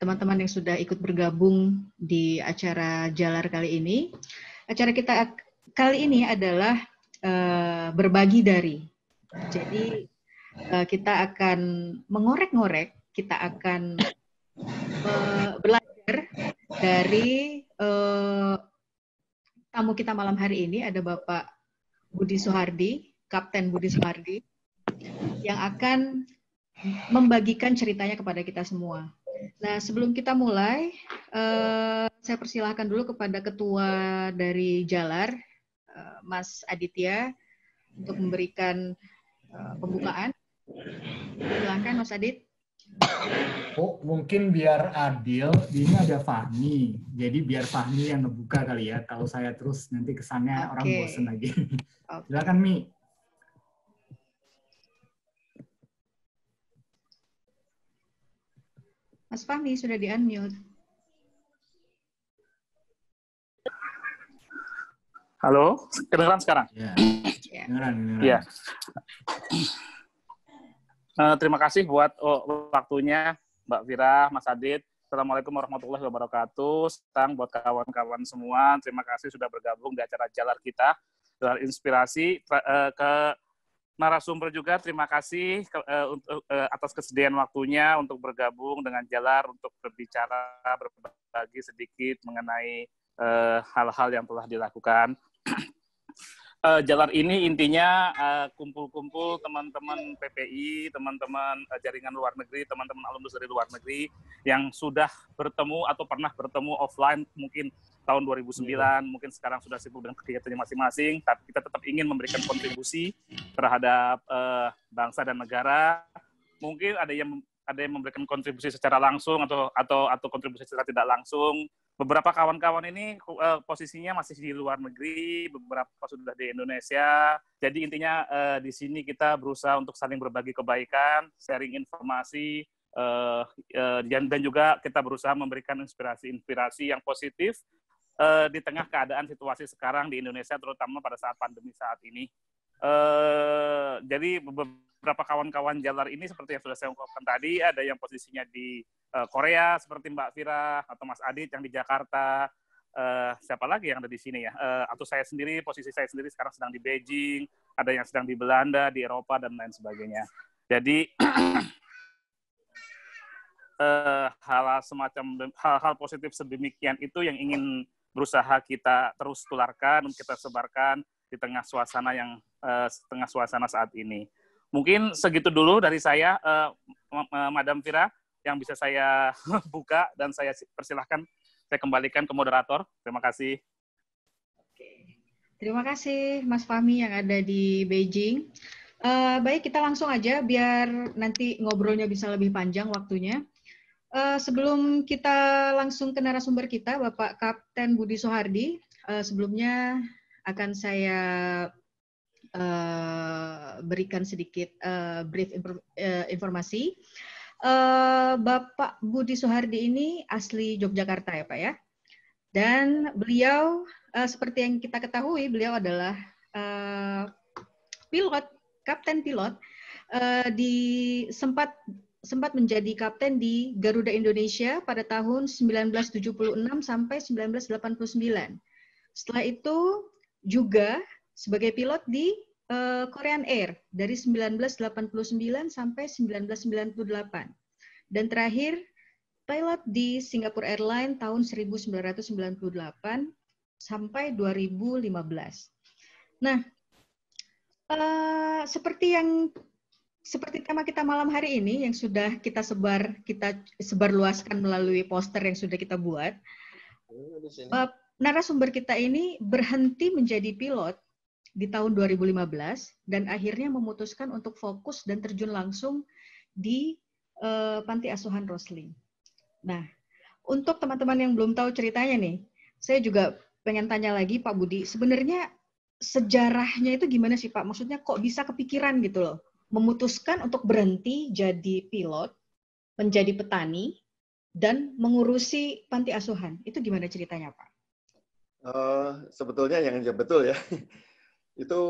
teman-teman yang sudah ikut bergabung di acara Jalar kali ini. Acara kita kali ini adalah uh, berbagi dari. Jadi uh, kita akan mengorek-ngorek, kita akan uh, belajar dari uh, tamu kita malam hari ini ada Bapak Budi Soehardi, Kapten Budi Soehardi yang akan membagikan ceritanya kepada kita semua Nah, sebelum kita mulai, eh, saya persilahkan dulu kepada ketua dari Jalar, eh, Mas Aditya, untuk memberikan eh, pembukaan. Silahkan Mas Adit. Oh, mungkin biar adil, ini ada Fahmi. Jadi biar Fahmi yang ngebuka kali ya. Kalau saya terus nanti kesannya okay. orang bosen lagi. Okay. Silakan Mi. Mas Fahmi sudah di unmute. Halo, kedengaran sekarang? Ya, yeah. Yeah. Yeah. Uh, terima kasih buat oh, waktunya Mbak Vira, Mas Adit. Assalamualaikum warahmatullahi wabarakatuh. Sekarang buat kawan-kawan semua, terima kasih sudah bergabung di acara Jalar kita. Jalar Inspirasi eh, ke narasumber juga terima kasih uh, uh, uh, atas kesediaan waktunya untuk bergabung dengan Jalar untuk berbicara berbagi sedikit mengenai eh, hal-hal uh, yang telah dilakukan. uh, Jalar ini intinya eh, kumpul-kumpul teman-teman PPI, teman-teman uh, jaringan luar negeri, teman-teman alumni dari luar negeri yang sudah bertemu atau pernah bertemu offline mungkin tahun 2009 ya. mungkin sekarang sudah sibuk dengan kegiatannya masing-masing tapi kita tetap ingin memberikan kontribusi terhadap uh, bangsa dan negara mungkin ada yang ada yang memberikan kontribusi secara langsung atau atau atau kontribusi secara tidak langsung beberapa kawan-kawan ini uh, posisinya masih di luar negeri beberapa sudah di Indonesia jadi intinya uh, di sini kita berusaha untuk saling berbagi kebaikan sharing informasi uh, uh, dan, dan juga kita berusaha memberikan inspirasi-inspirasi yang positif uh, di tengah keadaan situasi sekarang di Indonesia, terutama pada saat pandemi saat ini. Uh, jadi beberapa kawan-kawan jalar ini seperti yang sudah saya ungkapkan tadi, ada yang posisinya di uh, Korea seperti Mbak Fira atau Mas Adit yang di Jakarta, uh, siapa lagi yang ada di sini ya? Uh, atau saya sendiri, posisi saya sendiri sekarang sedang di Beijing, ada yang sedang di Belanda, di Eropa dan lain sebagainya. Jadi hal hal semacam hal-hal positif sedemikian itu yang ingin berusaha kita terus tularkan, kita sebarkan di tengah suasana yang uh, tengah suasana saat ini. Mungkin segitu dulu dari saya, uh, Madam Fira, yang bisa saya buka dan saya persilahkan saya kembalikan ke moderator. Terima kasih. Terima kasih Mas Fahmi yang ada di Beijing. Uh, baik, kita langsung aja biar nanti ngobrolnya bisa lebih panjang waktunya uh, sebelum kita langsung ke narasumber kita, Bapak Kapten Budi Sohardi, uh, sebelumnya akan saya uh, berikan sedikit uh, brief uh, informasi. Uh, Bapak Budi Sohardi ini asli Yogyakarta ya Pak ya, dan beliau uh, seperti yang kita ketahui beliau adalah uh, pilot, kapten pilot uh, di sempat sempat menjadi kapten di Garuda Indonesia pada tahun 1976 sampai 1989. Setelah itu juga sebagai pilot di uh, Korean Air dari 1989 sampai 1998. Dan terakhir pilot di Singapore Airlines tahun 1998 sampai 2015. Nah, uh, seperti yang seperti tema kita malam hari ini yang sudah kita sebar kita sebarluaskan melalui poster yang sudah kita buat uh, narasumber kita ini berhenti menjadi pilot di tahun 2015 dan akhirnya memutuskan untuk fokus dan terjun langsung di uh, panti asuhan Rosli. Nah, untuk teman-teman yang belum tahu ceritanya nih, saya juga pengen tanya lagi Pak Budi, sebenarnya sejarahnya itu gimana sih Pak? Maksudnya kok bisa kepikiran gitu loh? memutuskan untuk berhenti jadi pilot, menjadi petani, dan mengurusi panti asuhan. Itu gimana ceritanya, Pak? Uh, sebetulnya yang betul ya, itu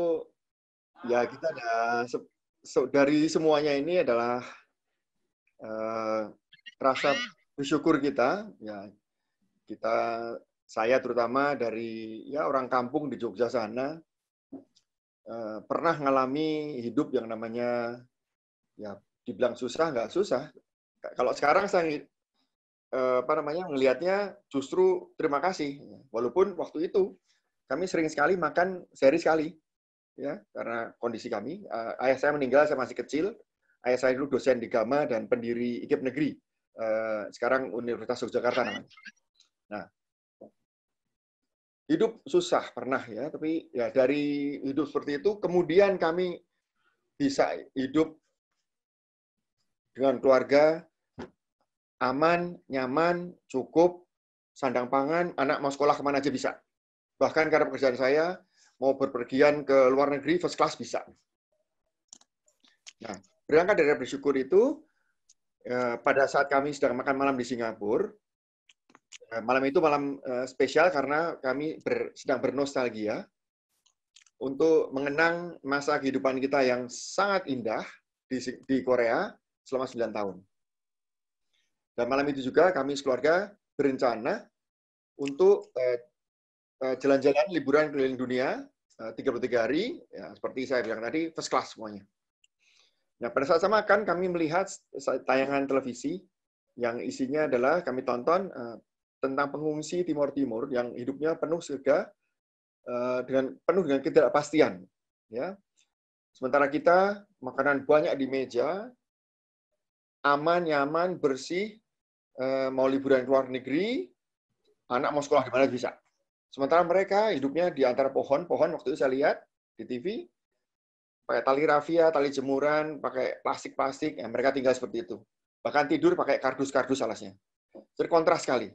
ya kita ada so, dari semuanya ini adalah uh, rasa bersyukur kita ya kita saya terutama dari ya orang kampung di Jogja sana Eh, pernah ngalami hidup yang namanya ya dibilang susah nggak susah. Kalau sekarang saya eh, apa namanya melihatnya justru terima kasih. Walaupun waktu itu kami sering sekali makan seri sekali ya karena kondisi kami eh, ayah saya meninggal saya masih kecil ayah saya dulu dosen di Gama dan pendiri IKIP negeri sekarang Universitas Yogyakarta namanya. Nah, hidup susah pernah ya, tapi ya dari hidup seperti itu kemudian kami bisa hidup dengan keluarga aman, nyaman, cukup, sandang pangan, anak mau sekolah kemana aja bisa. Bahkan karena pekerjaan saya, mau berpergian ke luar negeri, first class bisa. Nah, berangkat dari bersyukur itu, eh, pada saat kami sedang makan malam di Singapura, Eh, malam itu malam eh, spesial karena kami ber, sedang bernostalgia untuk mengenang masa kehidupan kita yang sangat indah di, di Korea selama 9 tahun. Dan malam itu juga kami sekeluarga berencana untuk eh, jalan-jalan liburan keliling dunia uh, 33 hari, ya, seperti saya bilang tadi, first class semuanya. Nah, pada saat sama kan kami melihat tayangan televisi yang isinya adalah kami tonton tentang pengungsi Timur Timur yang hidupnya penuh sega eh, dengan penuh dengan ketidakpastian ya sementara kita makanan banyak di meja aman nyaman bersih eh, mau liburan ke luar negeri anak mau sekolah di mana bisa sementara mereka hidupnya di antara pohon-pohon waktu itu saya lihat di TV pakai tali rafia tali jemuran pakai plastik-plastik ya, mereka tinggal seperti itu bahkan tidur pakai kardus-kardus alasnya jadi kontras sekali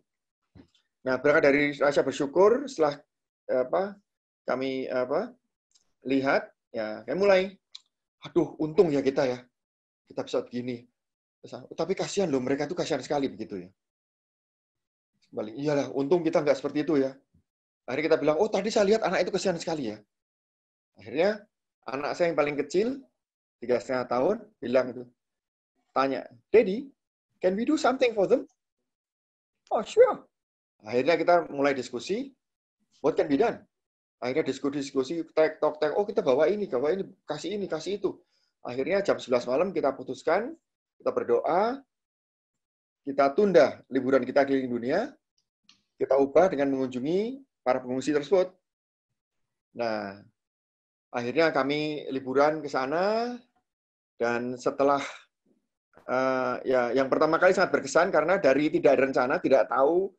Nah, berangkat dari rasa bersyukur setelah eh, apa kami eh, apa lihat ya kami mulai aduh untung ya kita ya kita bisa begini tapi kasihan loh mereka tuh kasihan sekali begitu ya kembali iyalah untung kita nggak seperti itu ya akhirnya kita bilang oh tadi saya lihat anak itu kasihan sekali ya akhirnya anak saya yang paling kecil tiga setengah tahun bilang itu tanya daddy can we do something for them oh sure Akhirnya kita mulai diskusi, what can be done? Akhirnya diskusi-diskusi, talk talk oh kita bawa ini, bawa ini, kasih ini, kasih itu. Akhirnya jam 11 malam kita putuskan, kita berdoa, kita tunda liburan kita di dunia, kita ubah dengan mengunjungi para pengungsi tersebut. Nah, akhirnya kami liburan ke sana dan setelah uh, ya yang pertama kali sangat berkesan karena dari tidak ada rencana, tidak tahu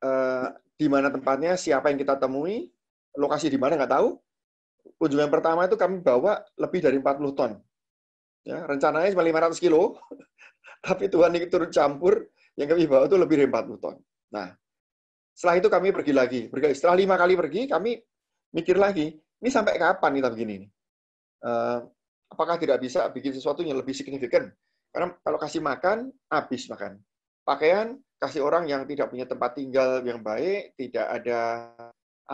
Eh, di mana tempatnya, siapa yang kita temui, lokasi di mana nggak tahu. Kunjungan pertama itu kami bawa lebih dari 40 ton. Ya, rencananya cuma 500 kilo, tapi Tuhan ikut turun campur, yang kami bawa itu lebih dari 40 ton. Nah, setelah itu kami pergi lagi. setelah lima kali pergi, kami mikir lagi, ini sampai kapan kita begini? Uh, apakah tidak bisa bikin sesuatu yang lebih signifikan? Karena kalau kasih makan, habis makan. Pakaian, kasih orang yang tidak punya tempat tinggal yang baik, tidak ada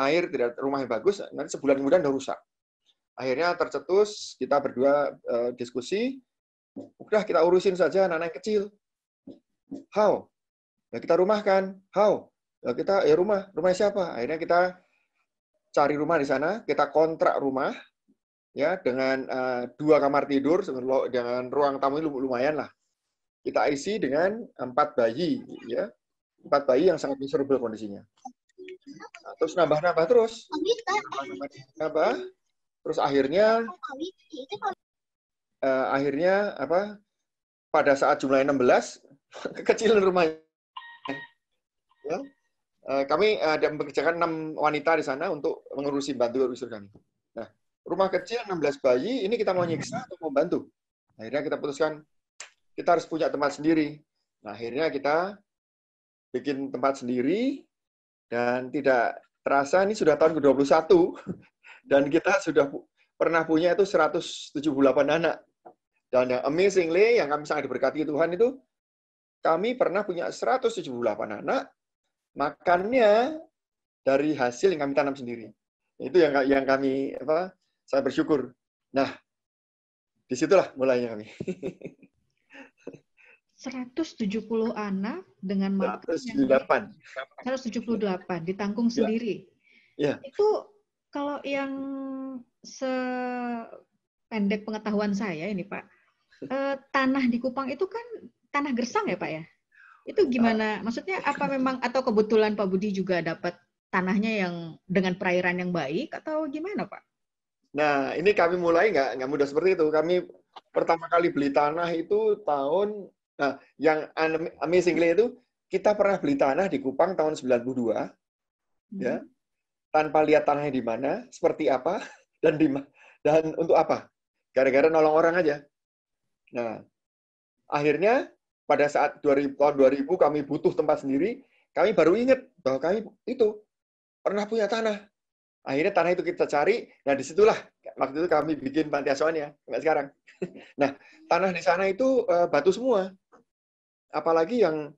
air, tidak rumah yang bagus, nanti sebulan kemudian udah rusak. Akhirnya tercetus, kita berdua uh, diskusi, udah kita urusin saja anak-anak kecil. How? Ya kita rumahkan. How? Ya kita ya rumah, rumah siapa? Akhirnya kita cari rumah di sana, kita kontrak rumah ya dengan uh, dua kamar tidur dengan ruang tamu ini lumayan lah kita isi dengan empat bayi, ya. Empat bayi yang sangat miserable kondisinya. Nah, terus nambah-nambah terus. Nambah, terus akhirnya uh, akhirnya apa? Pada saat jumlahnya 16, kekecilan rumahnya. Ya. uh, kami eh, ada mempekerjakan enam wanita di sana untuk mengurusi bantu urusan kami. Nah, rumah kecil 16 bayi ini kita mau nyiksa atau mau bantu? Akhirnya kita putuskan kita harus punya tempat sendiri. Nah, akhirnya kita bikin tempat sendiri dan tidak terasa ini sudah tahun ke-21 dan kita sudah pernah punya itu 178 anak. Dan yang amazingly yang kami sangat diberkati Tuhan itu kami pernah punya 178 anak makannya dari hasil yang kami tanam sendiri. Itu yang yang kami apa saya bersyukur. Nah, disitulah mulainya kami. 170 anak dengan mata 178. 178 ditanggung ya. sendiri. Ya. Itu kalau yang sependek pengetahuan saya ini Pak, eh, tanah di Kupang itu kan tanah gersang ya Pak ya? Itu gimana? Eh. Maksudnya apa memang atau kebetulan Pak Budi juga dapat tanahnya yang dengan perairan yang baik atau gimana Pak? Nah ini kami mulai nggak nggak mudah seperti itu. Kami pertama kali beli tanah itu tahun Nah, yang amazingly itu kita pernah beli tanah di Kupang tahun 92 hmm. ya. Tanpa lihat tanahnya di mana, seperti apa dan di dan untuk apa? Gara-gara nolong orang aja. Nah, akhirnya pada saat 2000, tahun 2000 kami butuh tempat sendiri, kami baru ingat bahwa kami itu pernah punya tanah. Akhirnya tanah itu kita cari, nah disitulah waktu itu kami bikin panti asuhan ya nggak sekarang. Nah, tanah di sana itu eh, batu semua apalagi yang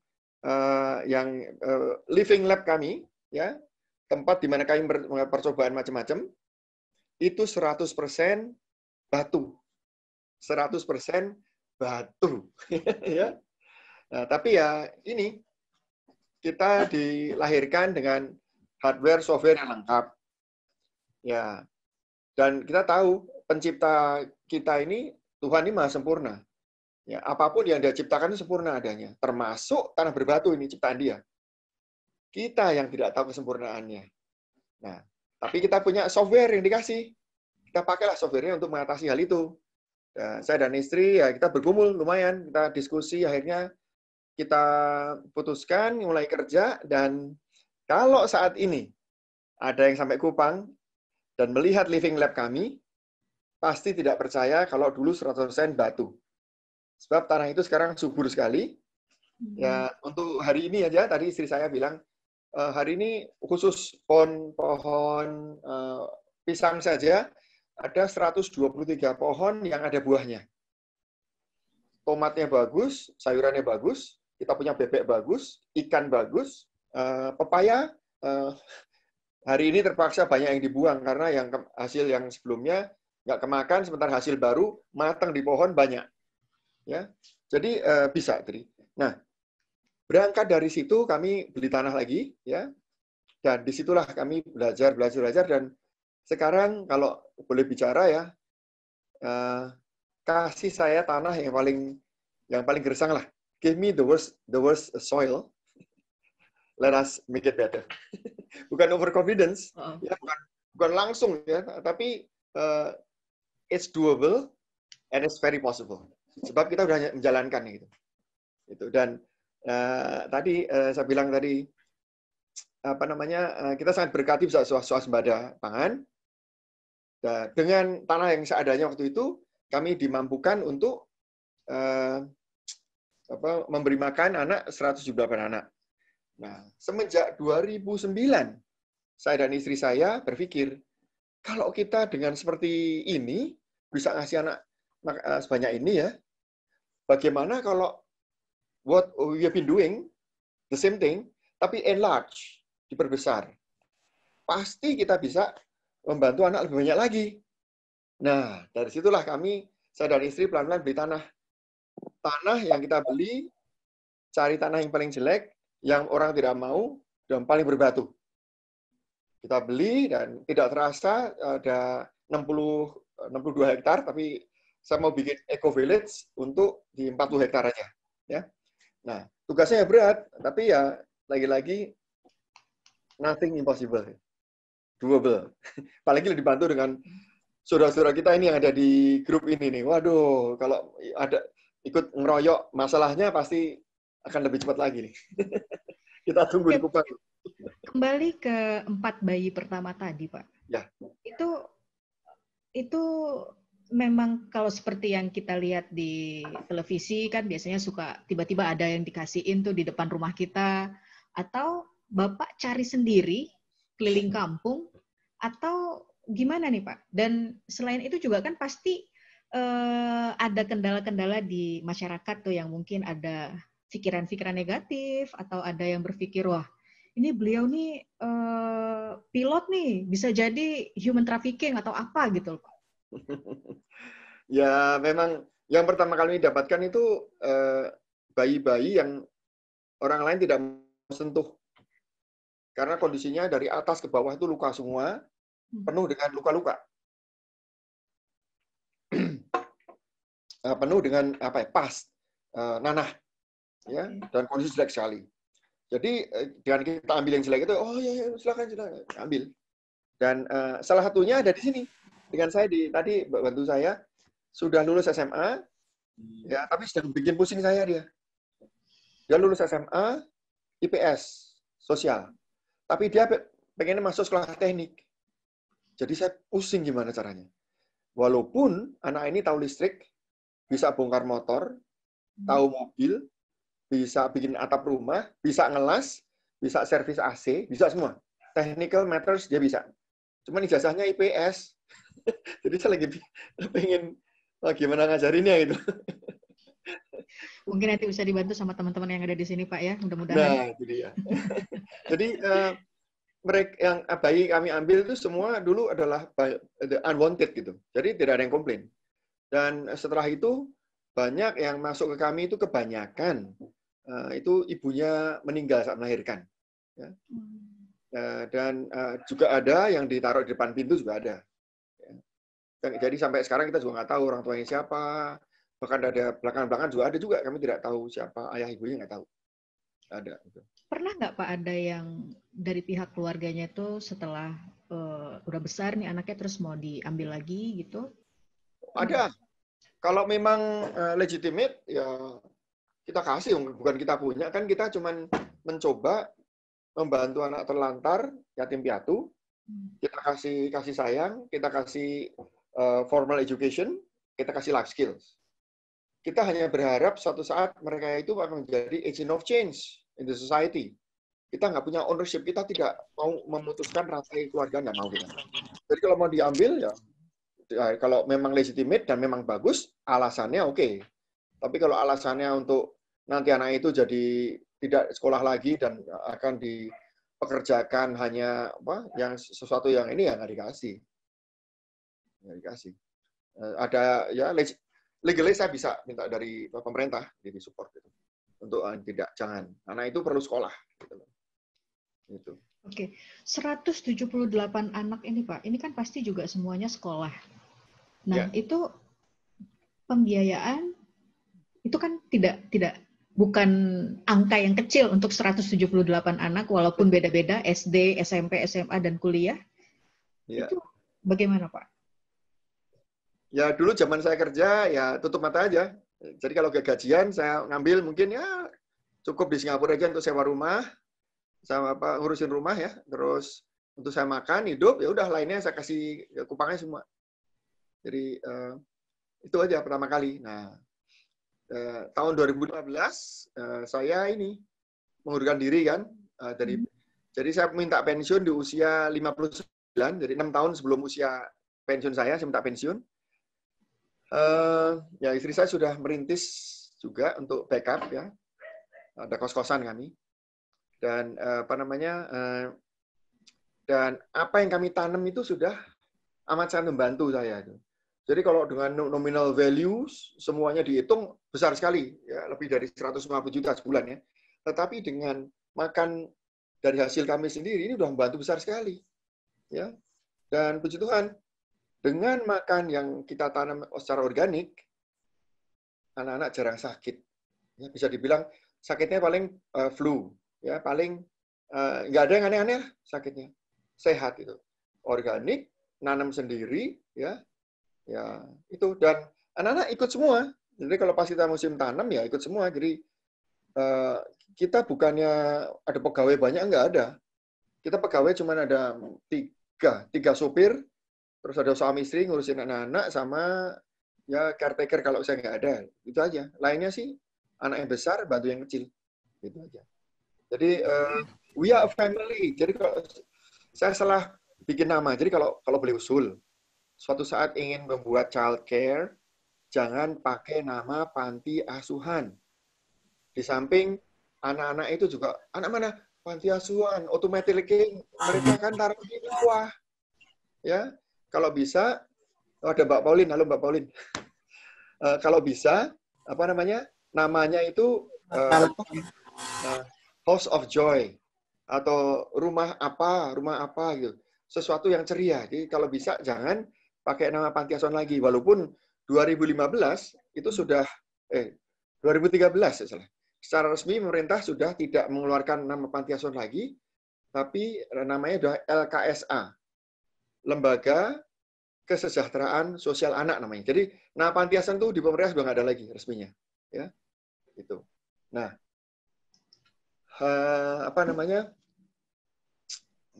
uh, yang uh, living lab kami ya tempat di mana kami percobaan macam-macam itu 100% batu 100% batu ya nah, tapi ya ini kita dilahirkan dengan hardware software yang lengkap ya dan kita tahu pencipta kita ini Tuhan ini maha sempurna Ya, apapun yang dia ciptakan itu sempurna adanya, termasuk tanah berbatu ini ciptaan dia. Kita yang tidak tahu kesempurnaannya. Nah, tapi kita punya software yang dikasih. Kita pakailah softwarenya untuk mengatasi hal itu. Nah, saya dan istri ya kita bergumul lumayan, kita diskusi akhirnya kita putuskan mulai kerja dan kalau saat ini ada yang sampai Kupang dan melihat living lab kami, pasti tidak percaya kalau dulu 100% batu. Sebab tanah itu sekarang subur sekali. Hmm. Ya, untuk hari ini aja tadi istri saya bilang eh, hari ini khusus pohon-pohon eh, pisang saja ada 123 pohon yang ada buahnya. Tomatnya bagus, sayurannya bagus, kita punya bebek bagus, ikan bagus, eh, pepaya hari ini terpaksa banyak yang dibuang karena yang hasil yang sebelumnya nggak kemakan, sementara hasil baru matang di pohon banyak ya. Jadi uh, bisa tri. Nah, berangkat dari situ kami beli tanah lagi ya. Dan disitulah kami belajar belajar belajar dan sekarang kalau boleh bicara ya uh, kasih saya tanah yang paling yang paling gersang lah. Give me the worst the worst soil. Let us make it better. bukan overconfidence, uh oh. huh ya bukan bukan langsung ya, tapi uh, it's doable and it's very possible sebab kita sudah menjalankan gitu itu dan uh, tadi uh, saya bilang tadi apa namanya uh, kita sangat berkati bisa swasembada pangan nah, dengan tanah yang seadanya waktu itu kami dimampukan untuk uh, apa memberi makan anak 178 anak nah semenjak 2009 saya dan istri saya berpikir kalau kita dengan seperti ini bisa ngasih anak sebanyak ini ya Bagaimana kalau what we have been doing the same thing tapi enlarge, diperbesar. Pasti kita bisa membantu anak lebih banyak lagi. Nah, dari situlah kami saya dan istri pelan-pelan beli tanah. Tanah yang kita beli cari tanah yang paling jelek, yang orang tidak mau, dan paling berbatu. Kita beli dan tidak terasa ada 60 62 hektar tapi saya mau bikin eco village untuk di 40 hektar aja ya nah tugasnya berat tapi ya lagi-lagi nothing impossible doable apalagi dibantu dengan saudara-saudara kita ini yang ada di grup ini nih waduh kalau ada ikut ngeroyok masalahnya pasti akan lebih cepat lagi nih kita tunggu di kupang kembali ke empat bayi pertama tadi pak ya itu itu memang kalau seperti yang kita lihat di televisi kan biasanya suka tiba-tiba ada yang dikasihin tuh di depan rumah kita atau Bapak cari sendiri keliling kampung atau gimana nih Pak? Dan selain itu juga kan pasti eh, ada kendala-kendala di masyarakat tuh yang mungkin ada pikiran-pikiran negatif atau ada yang berpikir wah ini beliau nih eh, pilot nih bisa jadi human trafficking atau apa gitu loh Pak. ya memang yang pertama kali dapatkan itu eh, bayi-bayi yang orang lain tidak sentuh karena kondisinya dari atas ke bawah itu luka semua hmm. penuh dengan luka-luka eh, penuh dengan apa ya pas eh, nanah ya dan kondisi jelek sekali jadi dengan kita ambil yang jelek itu oh ya, ya silakan silakan ambil dan uh, salah satunya ada di sini dengan saya di tadi bantu saya sudah lulus SMA hmm. ya tapi sedang bikin pusing saya dia dia lulus SMA IPS sosial tapi dia pengennya masuk sekolah teknik jadi saya pusing gimana caranya walaupun anak ini tahu listrik bisa bongkar motor hmm. tahu mobil bisa bikin atap rumah bisa ngelas bisa servis AC bisa semua technical matters dia bisa cuman ijazahnya IPS jadi saya lagi pengen bagaimana ngajarinnya gitu mungkin nanti bisa dibantu sama teman-teman yang ada di sini pak ya mudah-mudahan nah jadi ya. jadi uh, eh, mereka yang eh, bayi kami ambil itu semua dulu adalah unwanted gitu jadi tidak ada yang komplain dan setelah itu banyak yang masuk ke kami itu kebanyakan uh, itu ibunya meninggal saat melahirkan ya. uh, dan juga ada yang ditaruh di depan pintu juga ada jadi sampai sekarang kita juga nggak tahu orang tuanya siapa bahkan ada belakang-belakang juga ada juga kami tidak tahu siapa ayah ibunya nggak tahu ada gitu. pernah nggak pak ada yang dari pihak keluarganya itu setelah uh, udah besar nih anaknya terus mau diambil lagi gitu ada kalau memang uh, legitimate ya kita kasih bukan kita punya kan kita cuman mencoba membantu anak terlantar yatim piatu hmm. kita kasih kasih sayang kita kasih Eh, formal education, kita kasih life skills. Kita hanya berharap suatu saat mereka itu akan menjadi agent of change in the society. Kita nggak punya ownership, kita tidak mau memutuskan rantai keluarga, nggak mau kita. Jadi kalau mau diambil ya, ya kalau memang legitimate dan memang bagus, alasannya oke. Okay. Tapi kalau alasannya untuk nanti anak itu jadi tidak sekolah lagi dan akan dipekerjakan hanya apa yang sesuatu yang ini ya nggak dikasih ya dikasih eh, ada ya legally saya bisa minta dari pemerintah jadi support gitu untuk uh, tidak jangan karena itu perlu sekolah gitu gitu oke okay. 178 anak ini pak ini kan pasti juga semuanya sekolah nah yeah. itu pembiayaan itu kan tidak tidak bukan angka yang kecil untuk 178 anak walaupun beda-beda SD, SMP, SMA dan kuliah. Yeah. Itu bagaimana, Pak? ya dulu zaman saya kerja ya tutup mata aja. Jadi kalau gak gajian saya ngambil mungkin ya cukup di Singapura aja untuk sewa rumah, sama apa ngurusin rumah ya, terus untuk saya makan hidup ya udah lainnya saya kasih ya, kupangnya semua. Jadi uh, itu aja pertama kali. Nah uh, tahun 2015 uh, eh, saya ini mengundurkan diri kan uh, dari hmm. jadi saya minta pensiun di usia 59 jadi enam tahun sebelum usia pensiun saya saya minta pensiun Eh, ya istri saya sudah merintis juga untuk backup ya. Ada kos-kosan kami. Dan uh, apa namanya? Uh, dan apa yang kami tanam itu sudah amat sangat membantu saya itu. Jadi kalau dengan nominal values semuanya dihitung besar sekali, ya, lebih dari 150 juta sebulan ya. Tetapi dengan makan dari hasil kami sendiri ini sudah membantu besar sekali, ya. Dan puji Tuhan dengan makan yang kita tanam secara organik, anak-anak jarang sakit. Ya, bisa dibilang sakitnya paling uh, flu, ya paling eh, nggak uh, ada yang aneh-aneh sakitnya, sehat itu. Organik, nanam sendiri, ya, ya itu dan anak-anak ikut semua. Jadi kalau pas kita musim tanam ya ikut semua. Jadi uh, kita bukannya ada pegawai banyak nggak ada. Kita pegawai cuma ada tiga, tiga sopir, Terus ada suami istri ngurusin anak-anak sama ya caretaker kalau saya nggak ada. Itu aja. Lainnya sih anak yang besar bantu yang kecil. itu aja. Jadi uh, we are a family. Jadi kalau saya salah bikin nama. Jadi kalau kalau boleh usul, suatu saat ingin membuat child care, jangan pakai nama panti asuhan. Di samping anak-anak itu juga anak mana panti asuhan, otomatis mereka kan taruh di bawah, ya kalau bisa oh ada Mbak Paulin, halo Mbak Paulin. Uh, kalau bisa apa namanya? Namanya itu uh, uh, House of Joy atau rumah apa, rumah apa gitu. Sesuatu yang ceria. Jadi kalau bisa jangan pakai nama panti asuhan lagi walaupun 2015 itu sudah eh 2013 ya salah. Secara resmi pemerintah sudah tidak mengeluarkan nama panti asuhan lagi, tapi namanya sudah LKSA, lembaga kesejahteraan sosial anak namanya. Jadi, nah Panti Asuhan tuh di pemerintah sudah nggak ada lagi resminya, ya, itu. Nah, ha, eh, apa namanya?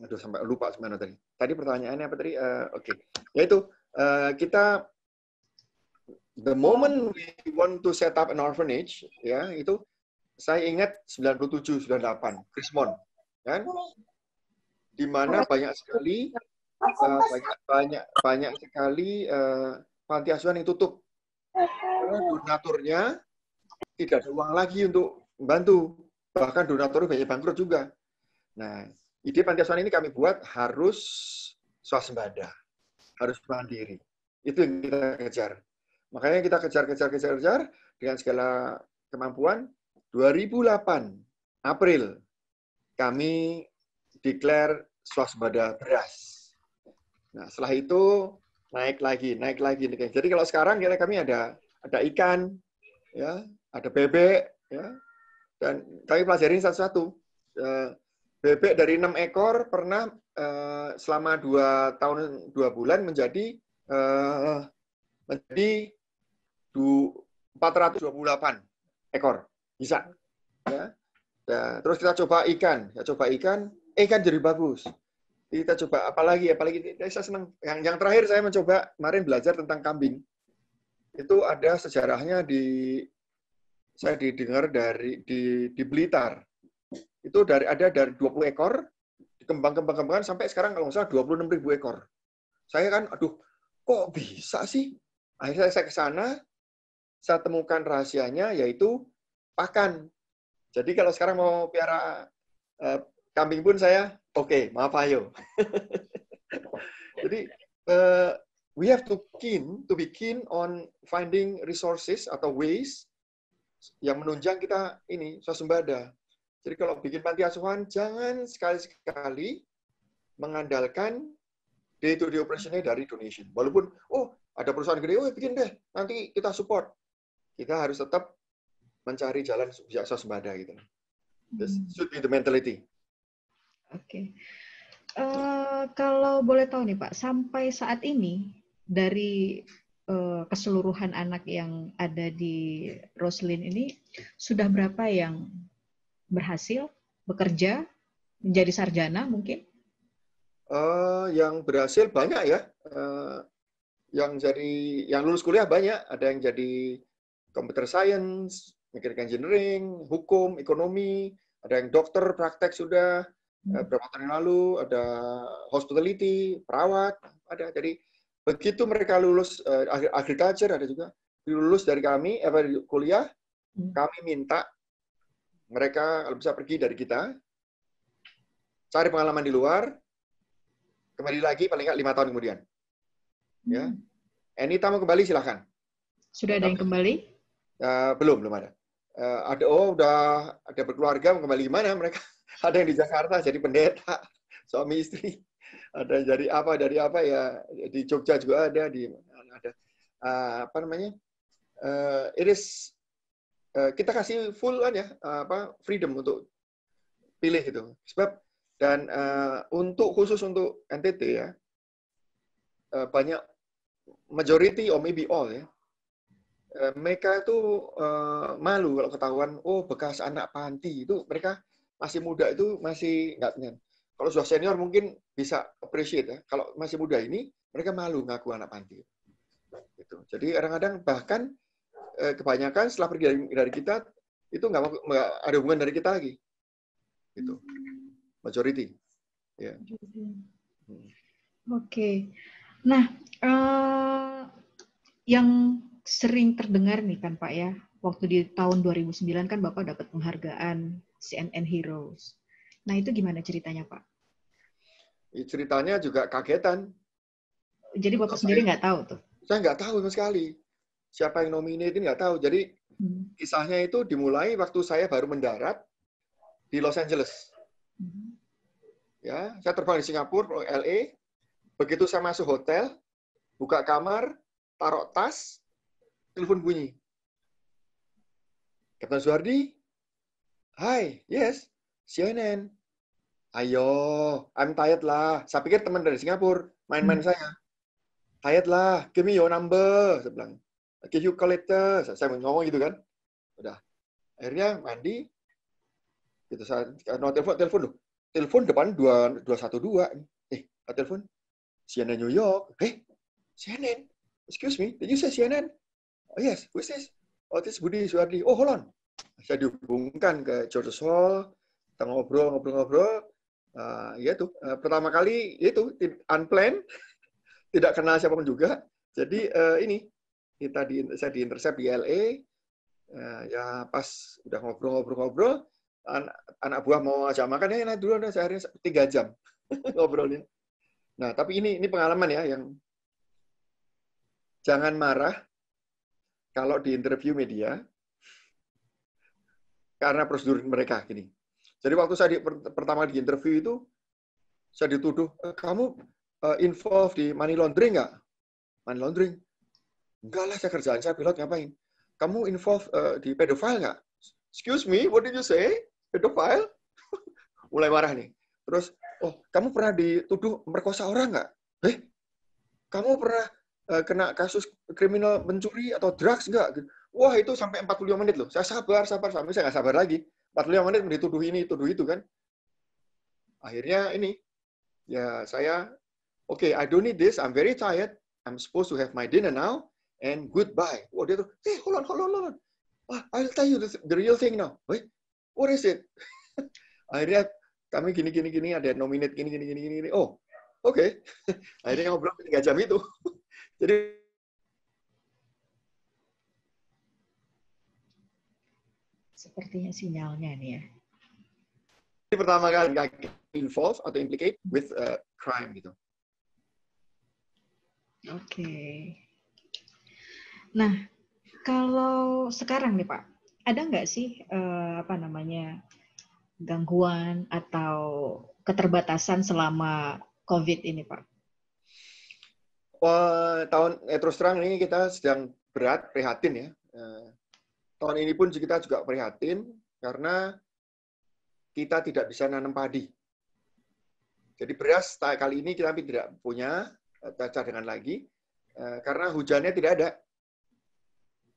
Aduh sampai lupa sebenarnya tadi. Tadi pertanyaannya apa tadi? Uh, Oke, okay. yaitu uh, kita the moment we want to set up an orphanage, ya itu saya ingat 97, 98, Krismon, kan? Di mana banyak sekali banyak banyak banyak sekali uh, panti asuhan yang tutup karena donaturnya tidak ada uang lagi untuk membantu bahkan donatur banyak bangkrut juga nah ide panti asuhan ini kami buat harus swasembada harus mandiri itu yang kita kejar makanya kita kejar kejar kejar kejar dengan segala kemampuan 2008 April kami declare swasembada beras Nah, setelah itu naik lagi, naik lagi. Jadi kalau sekarang kira kami ada ada ikan, ya, ada bebek, ya, dan kami pelajari satu-satu. Eh, bebek dari enam ekor pernah eh, selama dua tahun dua bulan menjadi eh, menjadi 428 ekor bisa. Ya. Nah, terus kita coba ikan, ya coba ikan, ikan jadi bagus kita coba apalagi apalagi saya senang yang yang terakhir saya mencoba kemarin belajar tentang kambing itu ada sejarahnya di saya didengar dari di di Blitar itu dari ada dari 20 ekor dikembang kembangan sampai sekarang kalau nggak salah 26 ribu ekor saya kan aduh kok bisa sih akhirnya saya ke sana saya temukan rahasianya yaitu pakan jadi kalau sekarang mau piara eh, kambing pun saya oke okay, maaf ayo jadi uh, we have to keen to be keen on finding resources atau ways yang menunjang kita ini swasembada. Jadi kalau bikin panti asuhan jangan sekali-sekali mengandalkan day to day operationnya dari donation. Walaupun oh ada perusahaan gede, oh ya bikin deh nanti kita support. Kita harus tetap mencari jalan swasembada gitu. This hmm. should be the mentality. Oke. Okay. Uh, eh, kalau boleh tahu nih Pak, sampai saat ini dari uh, keseluruhan anak yang ada di Roslin ini sudah berapa yang berhasil bekerja menjadi sarjana mungkin? Uh, yang berhasil banyak ya. Uh, yang jadi yang lulus kuliah banyak. Ada yang jadi computer science, mechanical engineering, hukum, ekonomi. Ada yang dokter praktek sudah Eh, hmm. beberapa tahun yang lalu ada hospitality perawat ada jadi begitu mereka lulus uh, agriculture ada juga lulus dari kami eh, kuliah hmm. kami minta mereka kalau bisa pergi dari kita cari pengalaman di luar kembali lagi paling nggak lima tahun kemudian hmm. ya Enita tamu kembali silahkan sudah ada yang kembali uh, belum belum ada uh, ada oh udah ada berkeluarga mau kembali gimana mereka ada yang di Jakarta jadi pendeta, suami istri. Ada jadi apa dari apa ya di Jogja juga ada di ada uh, apa namanya? Uh, eh, iris uh, eh, kita kasih full kan ya uh, apa freedom untuk pilih gitu. Sebab dan uh, untuk khusus untuk NTT ya uh, banyak majority or maybe all ya mereka itu uh, malu kalau ketahuan oh bekas anak panti itu mereka masih muda itu masih nggak kalau sudah senior mungkin bisa appreciate ya. Kalau masih muda ini mereka malu ngaku anak panti. Gitu. Jadi kadang-kadang bahkan eh, kebanyakan setelah pergi dari, kita itu nggak ada hubungan dari kita lagi. Gitu. Majority. Ya. Yeah. Oke. Okay. Nah, uh, yang sering terdengar nih kan Pak ya, waktu di tahun 2009 kan Bapak dapat penghargaan CNN Heroes. Nah, itu gimana ceritanya, Pak? Ya, ceritanya juga kagetan. Jadi Bapak saya, sendiri nggak tahu tuh? Saya nggak tahu sama sekali. Siapa yang nominate ini nggak tahu. Jadi hmm. kisahnya itu dimulai waktu saya baru mendarat di Los Angeles. Hmm. Ya, saya terbang di Singapura, LA. Begitu saya masuk hotel, buka kamar, taruh tas, telepon bunyi. Kapten Suhardi, Hai, yes, CNN. Ayo, I'm tired lah. Saya pikir teman dari Singapura, main-main hmm. saya. Tired lah, give me your number. Saya bilang, give you call later. Saya, saya ngomong gitu kan. Udah. Akhirnya mandi. Gitu, saya, no, telepon, telepon loh. Telepon depan 212. Eh, telepon. CNN New York. Eh, CNN. Excuse me, did you say CNN? Oh yes, who is this? Oh, this is Budi Suwardi. Oh, hold on saya dihubungkan ke George Hall, kita ngobrol, ngobrol-ngobrol, uh, ah, ya tuh uh, pertama kali itu unplanned, tidak kenal siapa pun juga, jadi uh, ini kita di saya di intercept di LA, uh, ah, ya pas udah ngobrol-ngobrol-ngobrol, an anak buah mau ajak makan ya enak dulu, saya sehari tiga jam ngobrolnya. Nah tapi ini ini pengalaman ya yang jangan marah kalau di interview media karena prosedur mereka gini. Jadi waktu saya di, pertama di interview itu saya dituduh eh, kamu uh, involved di money laundering nggak? Money laundering? Enggak lah, saya kerjaan saya pilot ngapain? Kamu involved uh, di pedofile nggak? Excuse me, what did you say? Pedofile? Mulai marah nih. Terus, oh kamu pernah dituduh merkosa orang nggak? Eh, kamu pernah uh, kena kasus kriminal mencuri atau drugs nggak? Wah itu sampai 45 menit loh. Saya sabar, sabar. Sampai saya nggak sabar lagi. 45 menit dituduh ini, tuduh itu kan. Akhirnya ini, ya saya, oke, okay, I don't need this. I'm very tired. I'm supposed to have my dinner now. And goodbye. Wah dia tuh, hey, eh, hold on, hold on, hold on. Wah, I'll tell you the, the real thing now. Wait, what is it? Akhirnya kami gini gini gini ada nominate gini gini gini gini. Oh, oke. Okay. Akhirnya ngobrol 3 jam itu. Jadi Sepertinya sinyalnya nih ya. Ini pertama kali nggak involve atau implicate with a uh, crime gitu. Oke. Okay. Nah, kalau sekarang nih Pak, ada nggak sih uh, apa namanya gangguan atau keterbatasan selama COVID ini Pak? Well, tahun eh, terus terang ini kita sedang berat prihatin ya. Eh, tahun ini pun kita juga prihatin karena kita tidak bisa nanam padi. Jadi beras kali ini kita tidak punya eh, cadangan lagi eh, karena hujannya tidak ada.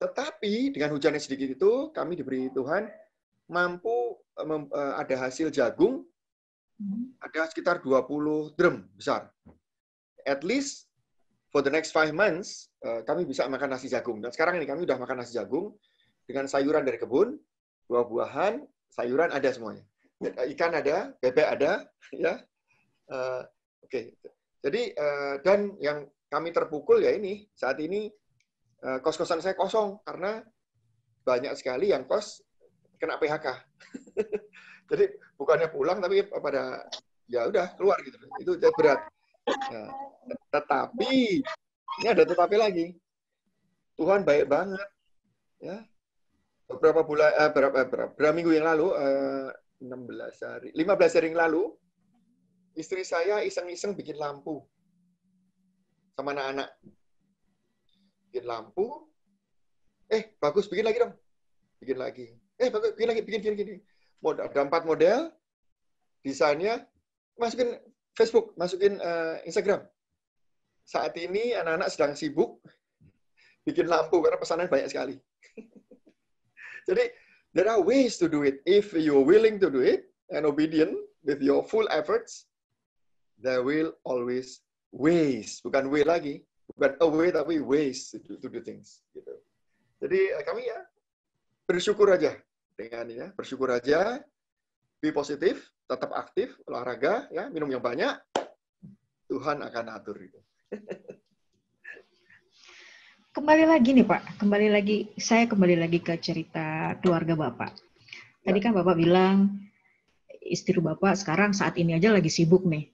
Tetapi dengan hujannya sedikit itu kami diberi Tuhan mampu eh, ada hasil jagung hmm. ada sekitar 20 drum besar. At least for the next five months kami bisa makan nasi jagung. Dan sekarang ini kami sudah makan nasi jagung dengan sayuran dari kebun, buah-buahan, sayuran ada semuanya. Ikan ada, bebek ada, ya. Uh, Oke. Okay. Jadi uh, dan yang kami terpukul ya ini saat ini uh, kos-kosan saya kosong karena banyak sekali yang kos kena PHK. Jadi bukannya pulang tapi pada ya udah keluar gitu. Itu berat. Nah, tetapi ini ada tetapi lagi. Tuhan baik banget. Ya, beberapa bulan eh, berapa, eh, berapa berapa minggu yang lalu eh, 16 hari 15 hari yang lalu istri saya iseng-iseng bikin lampu sama anak-anak bikin lampu eh bagus bikin lagi dong bikin lagi eh bagus bikin lagi bikin bikin, bikin. model ada empat model desainnya masukin Facebook masukin uh, Instagram saat ini anak-anak sedang sibuk bikin lampu karena pesanan banyak sekali Jadi there are ways to do it. If you are willing to do it and obedient with your full efforts, there will always ways, bukan way lagi, bukan a way tapi ways to, to do things. Gitu. Jadi kami ya bersyukur aja dengan ya bersyukur aja, be positif, tetap aktif, olahraga, ya minum yang banyak, Tuhan akan atur itu. kembali lagi nih Pak, kembali lagi saya kembali lagi ke cerita keluarga Bapak. Ya. Tadi kan Bapak bilang istri Bapak sekarang saat ini aja lagi sibuk nih.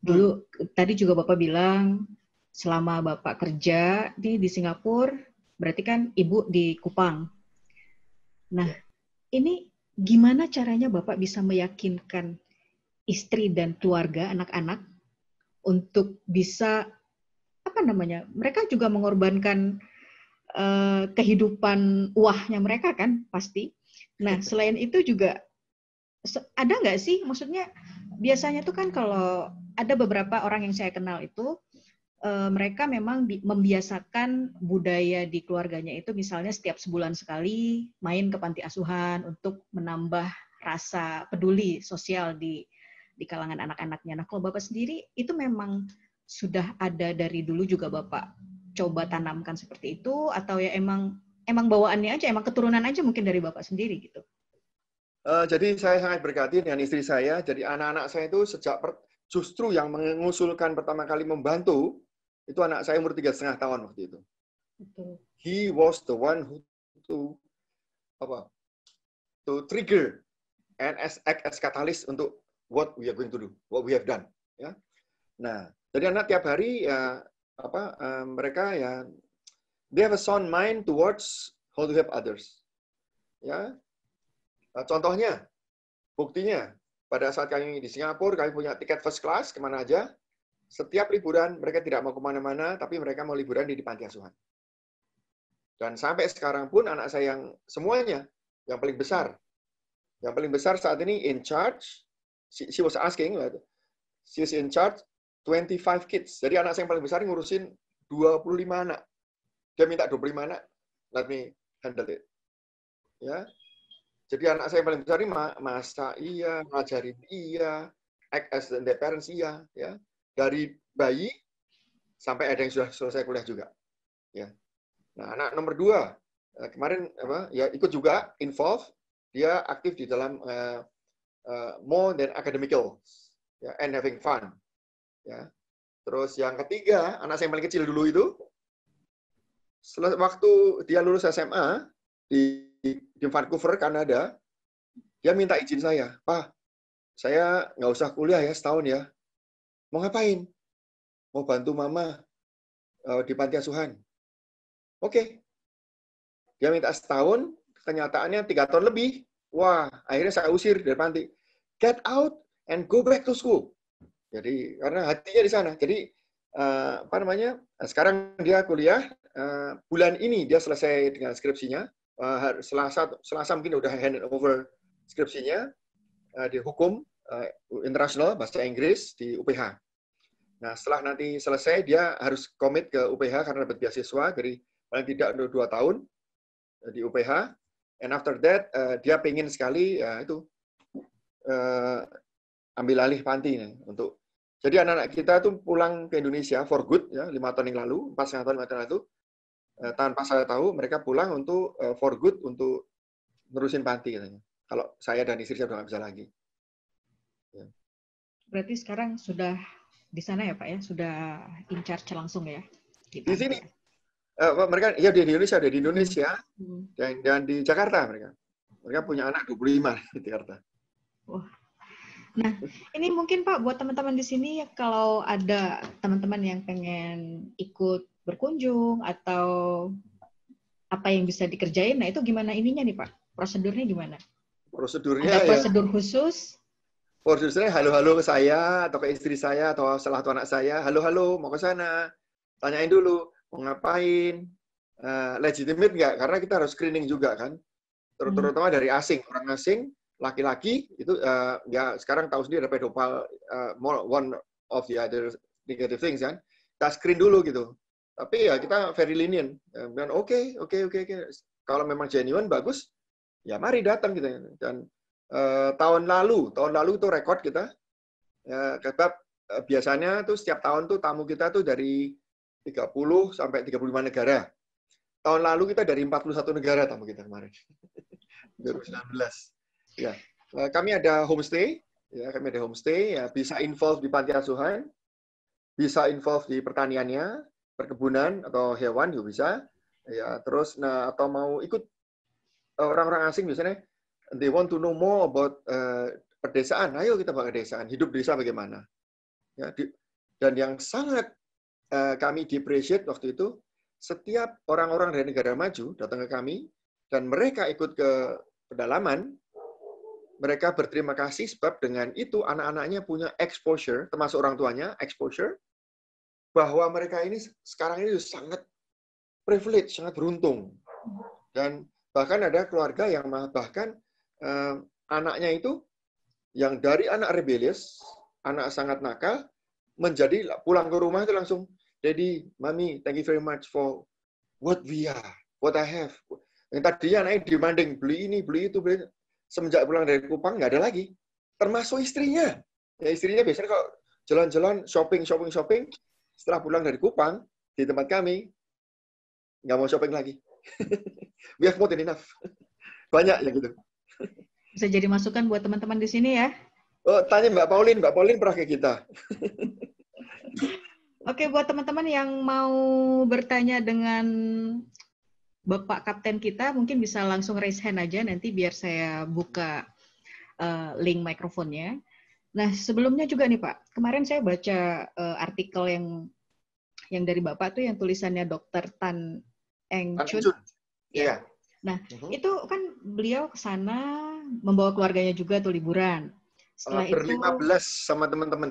Dulu hmm. tadi juga Bapak bilang selama Bapak kerja di di Singapura, berarti kan Ibu di Kupang. Nah, ya. ini gimana caranya Bapak bisa meyakinkan istri dan keluarga anak-anak untuk bisa apa namanya? Mereka juga mengorbankan uh, kehidupan uahnya mereka kan pasti. Nah, iya. selain itu juga ada nggak sih? Maksudnya biasanya tuh kan kalau ada beberapa orang yang saya kenal itu uh, mereka memang di, membiasakan budaya di keluarganya itu misalnya setiap sebulan sekali main ke panti asuhan untuk menambah rasa peduli sosial di di kalangan anak-anaknya. Nah, kalau Bapak sendiri itu memang sudah ada dari dulu juga Bapak coba tanamkan seperti itu atau ya emang emang bawaannya aja, emang keturunan aja mungkin dari Bapak sendiri gitu? Uh, jadi saya sangat berkati dengan istri saya. Jadi anak-anak saya itu sejak per, justru yang mengusulkan pertama kali membantu itu anak saya umur tiga setengah tahun waktu itu. Betul. He was the one who to apa to trigger and as act as catalyst untuk what we are going to do, what we have done. Ya. Nah, jadi anak tiap hari ya apa uh, mereka ya they have a sound mind towards how to help others. Ya. Uh, contohnya, buktinya pada saat kami di Singapura kami punya tiket first class kemana aja. Setiap liburan mereka tidak mau kemana-mana, tapi mereka mau liburan di, di panti asuhan. Dan sampai sekarang pun anak saya yang semuanya yang paling besar, yang paling besar saat ini in charge. She, she was asking, she is in charge 25 kids. Jadi anak saya yang paling besar ngurusin 25 anak. Dia minta 25 anak, let me handle it. Ya. Jadi anak saya yang paling besar ini masa iya, ngajarin iya, act as the parents iya, ya. Dari bayi sampai ada yang sudah selesai kuliah juga. Ya. Nah, anak nomor dua eh, kemarin apa ya ikut juga involve dia aktif di dalam uh, uh, more than academical ya, and having fun Ya. Terus yang ketiga, anak saya yang paling kecil dulu itu, waktu dia lulus SMA di, di Vancouver, Kanada, dia minta izin saya, Pak, saya nggak usah kuliah ya setahun ya. Mau ngapain? Mau bantu mama eh, di panti asuhan. Oke. Okay. Dia minta setahun, kenyataannya tiga tahun lebih. Wah, akhirnya saya usir dari panti. Get out and go back to school. Jadi karena hatinya di sana. Jadi uh, apa namanya? Eh, sekarang dia kuliah uh, bulan ini dia selesai dengan skripsinya. Uh, selasa Selasa mungkin udah hand over skripsinya uh, di hukum uh, internasional bahasa Inggris di UPH. Nah, setelah nanti selesai, dia harus komit ke UPH karena dapat beasiswa dari paling tidak untuk dua tahun di UPH. And after that, uh, dia pengen sekali ya, itu uh, ambil alih panti nih, untuk jadi anak-anak kita itu pulang ke Indonesia for good ya lima tahun yang lalu, empat setengah tahun lima tahun itu eh, tanpa saya tahu mereka pulang untuk eh, for good untuk nerusin panti katanya. Kalau saya dan istri saya udah nggak bisa lagi. Ya. Berarti sekarang sudah di sana ya Pak ya, sudah in charge langsung ya? Di, Di sini. Uh, mereka ya di Indonesia, ada di Indonesia hmm. dan, dan di Jakarta mereka. Mereka punya anak 25 di Jakarta. Nah, ini mungkin Pak buat teman-teman di sini ya kalau ada teman-teman yang pengen ikut berkunjung atau apa yang bisa dikerjain, nah itu gimana ininya nih Pak? Prosedurnya gimana? Prosedurnya ada ya. prosedur ya, khusus? Prosedurnya halo-halo ke saya atau ke istri saya atau salah satu anak saya, halo-halo mau ke sana, tanyain dulu mau ngapain, uh, legitimate nggak? Karena kita harus screening juga kan, hmm. terutama dari asing, orang asing laki-laki itu uh, ya sekarang tahu sendiri ada pedofil uh, one of the other negative things kan kita screen dulu gitu tapi ya kita very lenient dan eh, oke oke oke kalau memang genuine bagus ya mari datang gitu dan uh, tahun lalu tahun lalu itu rekor kita ya, sebab uh, biasanya tuh setiap tahun tuh tamu kita tuh dari 30 sampai 35 negara tahun lalu kita dari 41 negara tamu kita kemarin 2019 Ya, eh, kami ada homestay, ya kami ada homestay, ya bisa involve di panti asuhan, bisa involve di pertaniannya, perkebunan atau hewan juga bisa. Ya, terus nah atau mau ikut eh, orang-orang asing biasanya they want to know more about uh, eh, pedesaan. Ayo kita ke desaan, hidup desa bagaimana. Ya, di, dan yang sangat uh, kami depreciate waktu itu setiap orang-orang dari negara maju datang ke kami dan mereka ikut ke pedalaman mereka berterima kasih sebab dengan itu anak-anaknya punya exposure, termasuk orang tuanya, exposure, bahwa mereka ini sekarang ini sangat privilege, sangat beruntung. Dan bahkan ada keluarga yang bahkan eh, anaknya itu yang dari anak rebellious, anak sangat nakal, menjadi pulang ke rumah itu langsung, Daddy, Mami, thank you very much for what we are, what I have. Yang tadinya anaknya demanding, beli ini, beli itu, beli itu semenjak pulang dari Kupang nggak ada lagi. Termasuk istrinya. Ya istrinya biasanya kalau jalan-jalan shopping shopping shopping setelah pulang dari Kupang di tempat kami nggak mau shopping lagi. We have more than enough. Banyak ya gitu. Bisa jadi masukan buat teman-teman di sini ya. Oh, tanya Mbak Pauline, Mbak Pauline pernah kayak kita. Oke, buat teman-teman yang mau bertanya dengan Bapak Kapten kita mungkin bisa langsung raise hand aja nanti biar saya buka uh, link mikrofonnya. Nah, sebelumnya juga nih Pak, kemarin saya baca uh, artikel yang yang dari Bapak tuh yang tulisannya Dr. Tan Eng Chun. Ya. Iya. Nah, uh itu kan beliau ke sana membawa keluarganya juga tuh liburan. Setelah Berlima itu 15 sama teman-teman.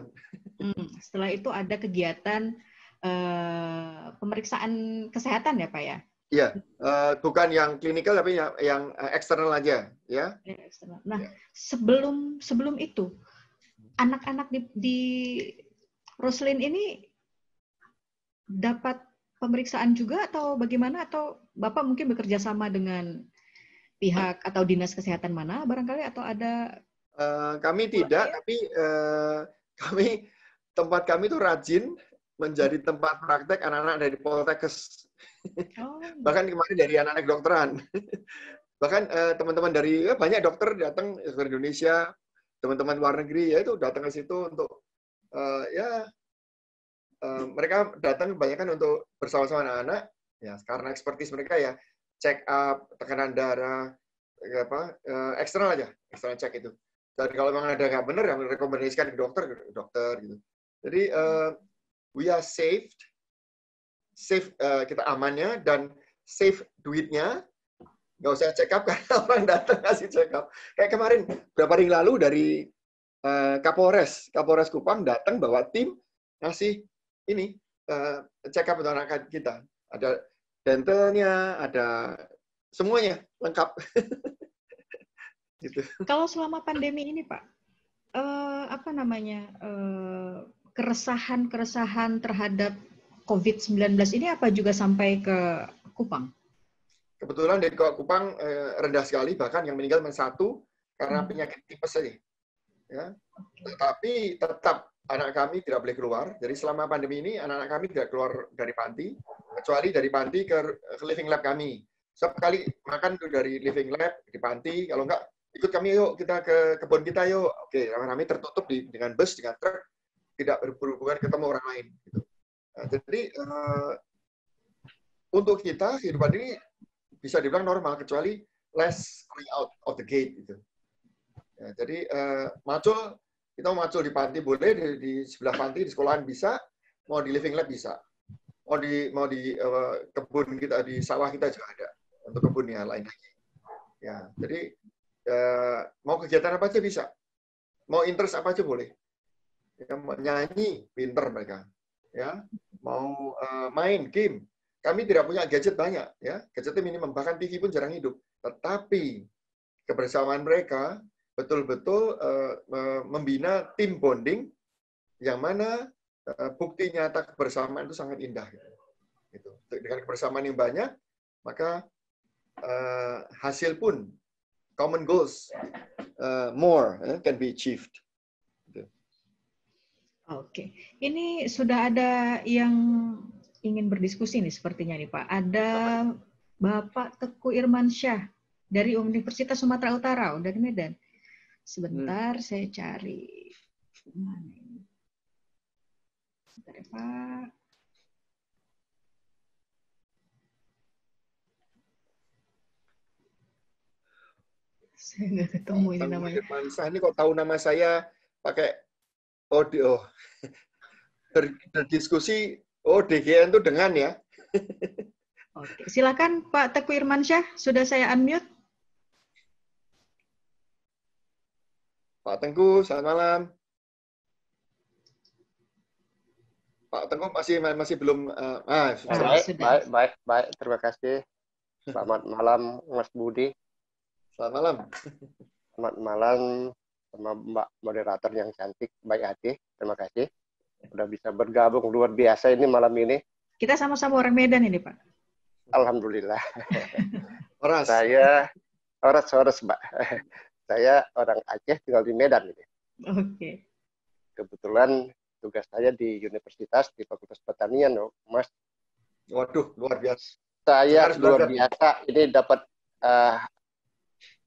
Hmm, setelah itu ada kegiatan uh, pemeriksaan kesehatan ya, Pak ya? Iya, uh, bukan yang klinikal tapi yang, yang eksternal eh, aja, ya. Yeah. Nah, sebelum sebelum itu anak-anak di, di Roslin ini dapat pemeriksaan juga atau bagaimana atau Bapak mungkin bekerja sama dengan pihak atau dinas kesehatan mana barangkali atau ada uh, kami tidak ya? tapi uh, kami tempat kami itu rajin menjadi tempat praktek anak-anak dari Poltekkes Oh. Iya. Bahkan kemarin dari anak-anak dokteran. Bahkan eh, teman-teman dari ya banyak dokter datang ke ya, Indonesia, teman-teman luar negeri ya itu datang ke situ untuk eh, ya eh, mereka datang kebanyakan untuk bersama-sama anak-anak ya karena ekspertis mereka ya check up tekanan darah ya, apa eh, eksternal aja eksternal check itu dan kalau memang ada nggak benar yang merekomendasikan ke dokter dokter gitu jadi uh, we are saved save uh, eh, kita amannya dan save duitnya nggak usah check up karena orang datang kasih check up kayak kemarin berapa hari lalu dari uh, Kapolres Kapolres Kupang datang bawa tim ngasih ini uh, check up untuk anak kita ada dentalnya ada semuanya lengkap gitu. kalau selama pandemi ini pak uh, apa namanya uh, keresahan keresahan terhadap COVID-19 ini apa juga sampai ke Kupang? Kebetulan dari Kupang eh, rendah sekali, bahkan yang meninggal cuma satu karena hmm. penyakit tipes saja. Ya. Tetapi tetap anak kami tidak boleh keluar. Jadi selama pandemi ini anak-anak kami tidak keluar dari panti, kecuali dari panti ke, ke living lab kami. Setiap kali makan tuh dari living lab di panti, kalau enggak ikut kami yuk kita ke kebun kita yuk. Oke, ramai-ramai tertutup di, dengan bus, dengan truk, tidak berhubungan ketemu orang lain. Gitu. Nah, jadi uh, untuk kita kehidupan ini bisa dibilang normal kecuali less going out of the gate itu. Ya, jadi uh, macul kita mau macul di panti boleh di, di sebelah panti di sekolahan bisa, mau di living lab bisa, mau di mau di uh, kebun kita di sawah kita juga ada untuk kebun yang lain lagi. Ya, jadi uh, mau kegiatan apa aja bisa, mau interest apa aja boleh. Ya, mau nyanyi pinter mereka, ya mau uh, main game kami tidak punya gadget banyak ya gadgetnya minimum bahkan TV pun jarang hidup tetapi kebersamaan mereka betul-betul uh, membina tim bonding yang mana uh, bukti nyata kebersamaan itu sangat indah ya. gitu. dengan kebersamaan yang banyak maka uh, hasil pun common goals uh, more uh, can be achieved Oke, ini sudah ada yang ingin berdiskusi nih sepertinya nih Pak. Ada Bapak Teku Irmansyah dari Universitas Sumatera Utara, dari Medan. Sebentar, hmm. saya cari. Mana ini? Sebentar ya Pak. Saya nggak ketemu ini namanya. Irmansyah ini kok tahu nama saya pakai Oh, di, oh. Ber, berdiskusi, oh DGN itu dengan ya. Oke, silakan Pak Teku Irmansyah, sudah saya unmute. Pak Tengku, selamat malam. Pak Tengku masih masih belum uh, ah, sudah. Baik, sudah. baik, baik, baik, terima kasih. Selamat malam Mas Budi. Selamat malam. Selamat malam sama Mbak moderator yang cantik, baik hati. Terima kasih sudah bisa bergabung luar biasa ini malam ini. Kita sama-sama orang Medan ini, Pak. Alhamdulillah. orang saya orang Horas, Mbak. saya orang Aceh tinggal di Medan ini. Oke. Okay. Kebetulan tugas saya di universitas di Fakultas Pertanian, oh, Mas. Waduh, luar biasa. Saya luar biasa ini dapat uh,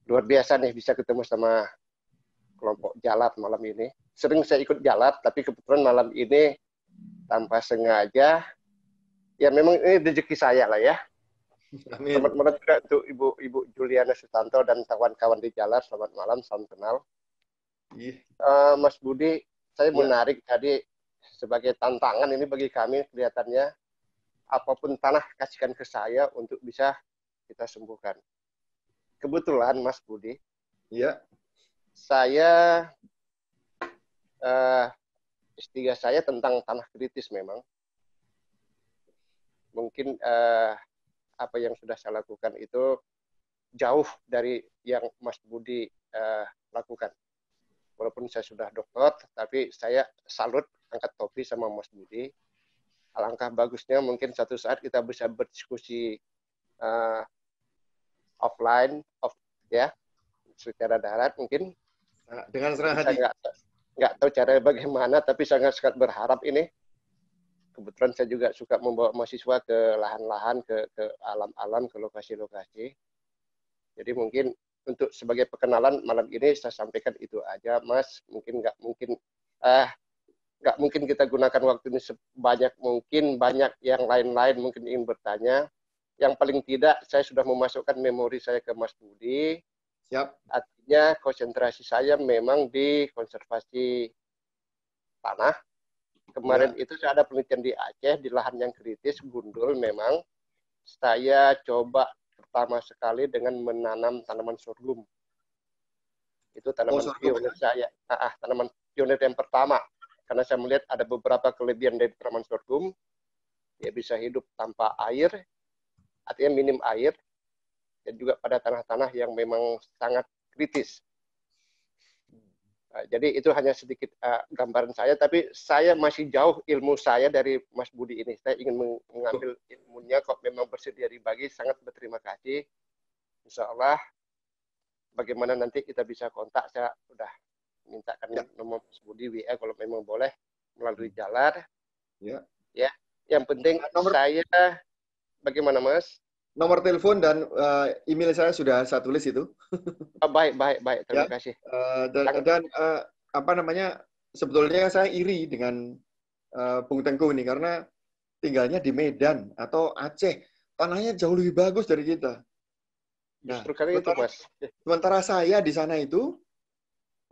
luar biasa nih bisa ketemu sama kelompok Jalat malam ini. Sering saya ikut Jalat tapi kebetulan malam ini tanpa sengaja, ya memang ini rezeki saya lah ya. Amin. Selamat malam juga untuk Ibu Ibu Juliana Sutanto dan kawan-kawan di Jalat Selamat malam, salam kenal. Yeah. Iya. Uh, Mas Budi, saya yeah. menarik tadi sebagai tantangan ini bagi kami kelihatannya apapun tanah kasihkan ke saya untuk bisa kita sembuhkan. Kebetulan Mas Budi, ya saya uh, eh, S3 saya tentang tanah kritis memang. Mungkin uh, apa yang sudah saya lakukan itu jauh dari yang Mas Budi uh, lakukan. Walaupun saya sudah doktor, tapi saya salut angkat topi sama Mas Budi. Alangkah bagusnya mungkin satu saat kita bisa berdiskusi uh, offline, off, ya, secara darat mungkin dengan serah hati. Saya nggak tahu cara bagaimana, tapi sangat sangat berharap ini. Kebetulan saya juga suka membawa mahasiswa ke lahan-lahan, ke alam-alam, ke lokasi-lokasi. Jadi mungkin untuk sebagai perkenalan malam ini saya sampaikan itu aja, Mas. Mungkin nggak mungkin ah nggak mungkin kita gunakan waktu ini sebanyak mungkin banyak yang lain-lain mungkin ingin bertanya yang paling tidak saya sudah memasukkan memori saya ke Mas Budi Siap. Artinya konsentrasi saya memang di konservasi tanah. Kemarin ya. itu saya ada penelitian di Aceh di lahan yang kritis gundul memang saya coba pertama sekali dengan menanam tanaman sorghum. Itu tanaman oh, pionir ya? saya. Ah, ah, tanaman pionir yang pertama karena saya melihat ada beberapa kelebihan dari tanaman sorghum. Dia bisa hidup tanpa air, artinya minim air, dan juga pada tanah-tanah yang memang sangat kritis. Nah, jadi itu hanya sedikit uh, gambaran saya, tapi saya masih jauh ilmu saya dari Mas Budi ini. Saya ingin mengambil ilmunya, kok memang bersedia dibagi, sangat berterima kasih. Insya Allah, bagaimana nanti kita bisa kontak, saya sudah mintakan ya. nomor Mas Budi WA kalau memang boleh melalui hmm. jalan. Ya. Ya. Yang penting nomor... saya bagaimana Mas? nomor telepon dan uh, email saya sudah saya tulis itu. oh, baik, baik, baik. Terima ya. kasih. Uh, dan dan uh, apa namanya? Sebetulnya saya iri dengan uh, Bung Tengku ini karena tinggalnya di Medan atau Aceh. Tanahnya jauh lebih bagus dari kita. Nah, Justru itu, Mas. Sementara saya di sana itu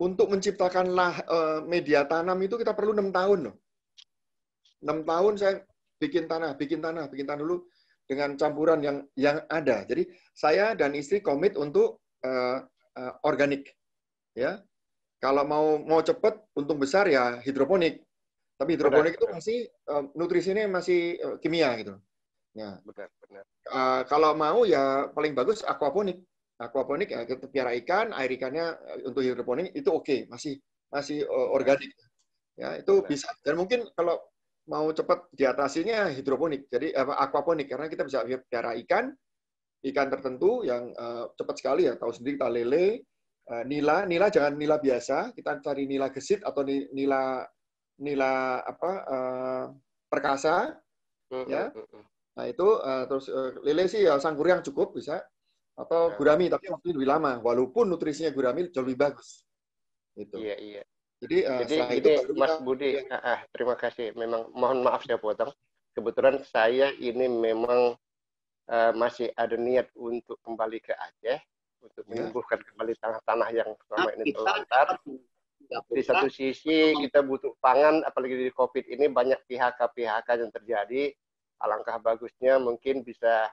untuk menciptakan lah, uh, media tanam itu kita perlu enam tahun loh. Enam tahun saya bikin tanah, bikin tanah, bikin tanah dulu dengan campuran yang yang ada. Jadi saya dan istri komit untuk uh, uh, organik, ya. Kalau mau mau cepet untung besar ya hidroponik. Tapi hidroponik benar, itu benar. masih uh, nutrisinya masih uh, kimia gitu. Ya. Benar, benar. Uh, kalau mau ya paling bagus aquaponik. Aquaponik ya kita piara ikan, air ikannya untuk hidroponik itu oke, okay, masih masih uh, organik. Ya, itu benar. bisa. Dan mungkin kalau mau cepat diatasinya hidroponik, jadi apa eh, aquaponik karena kita bisa pelihara ikan, ikan tertentu yang eh, cepat sekali ya, tahu sendiri kita lele, eh, nila, nila jangan nila biasa, kita cari nila gesit atau nila nila apa eh, perkasa, uh, ya. Mm-hmm. Nah itu eh, terus eh, lele sih ya yang cukup bisa atau ya. gurami tapi waktu lebih lama, walaupun nutrisinya gurami jauh lebih bagus. Itu. Iya iya. Jadi, uh, Jadi ini, itu Mas kita, Budi, ya. ah, terima kasih. Memang mohon maaf saya potong. Kebetulan saya ini memang uh, masih ada niat untuk kembali ke Aceh untuk ya. menumbuhkan kembali tanah-tanah yang selama ini terlantar. Di satu sisi kita butuh pangan, apalagi di COVID ini banyak PHK-PHK yang terjadi. Alangkah bagusnya mungkin bisa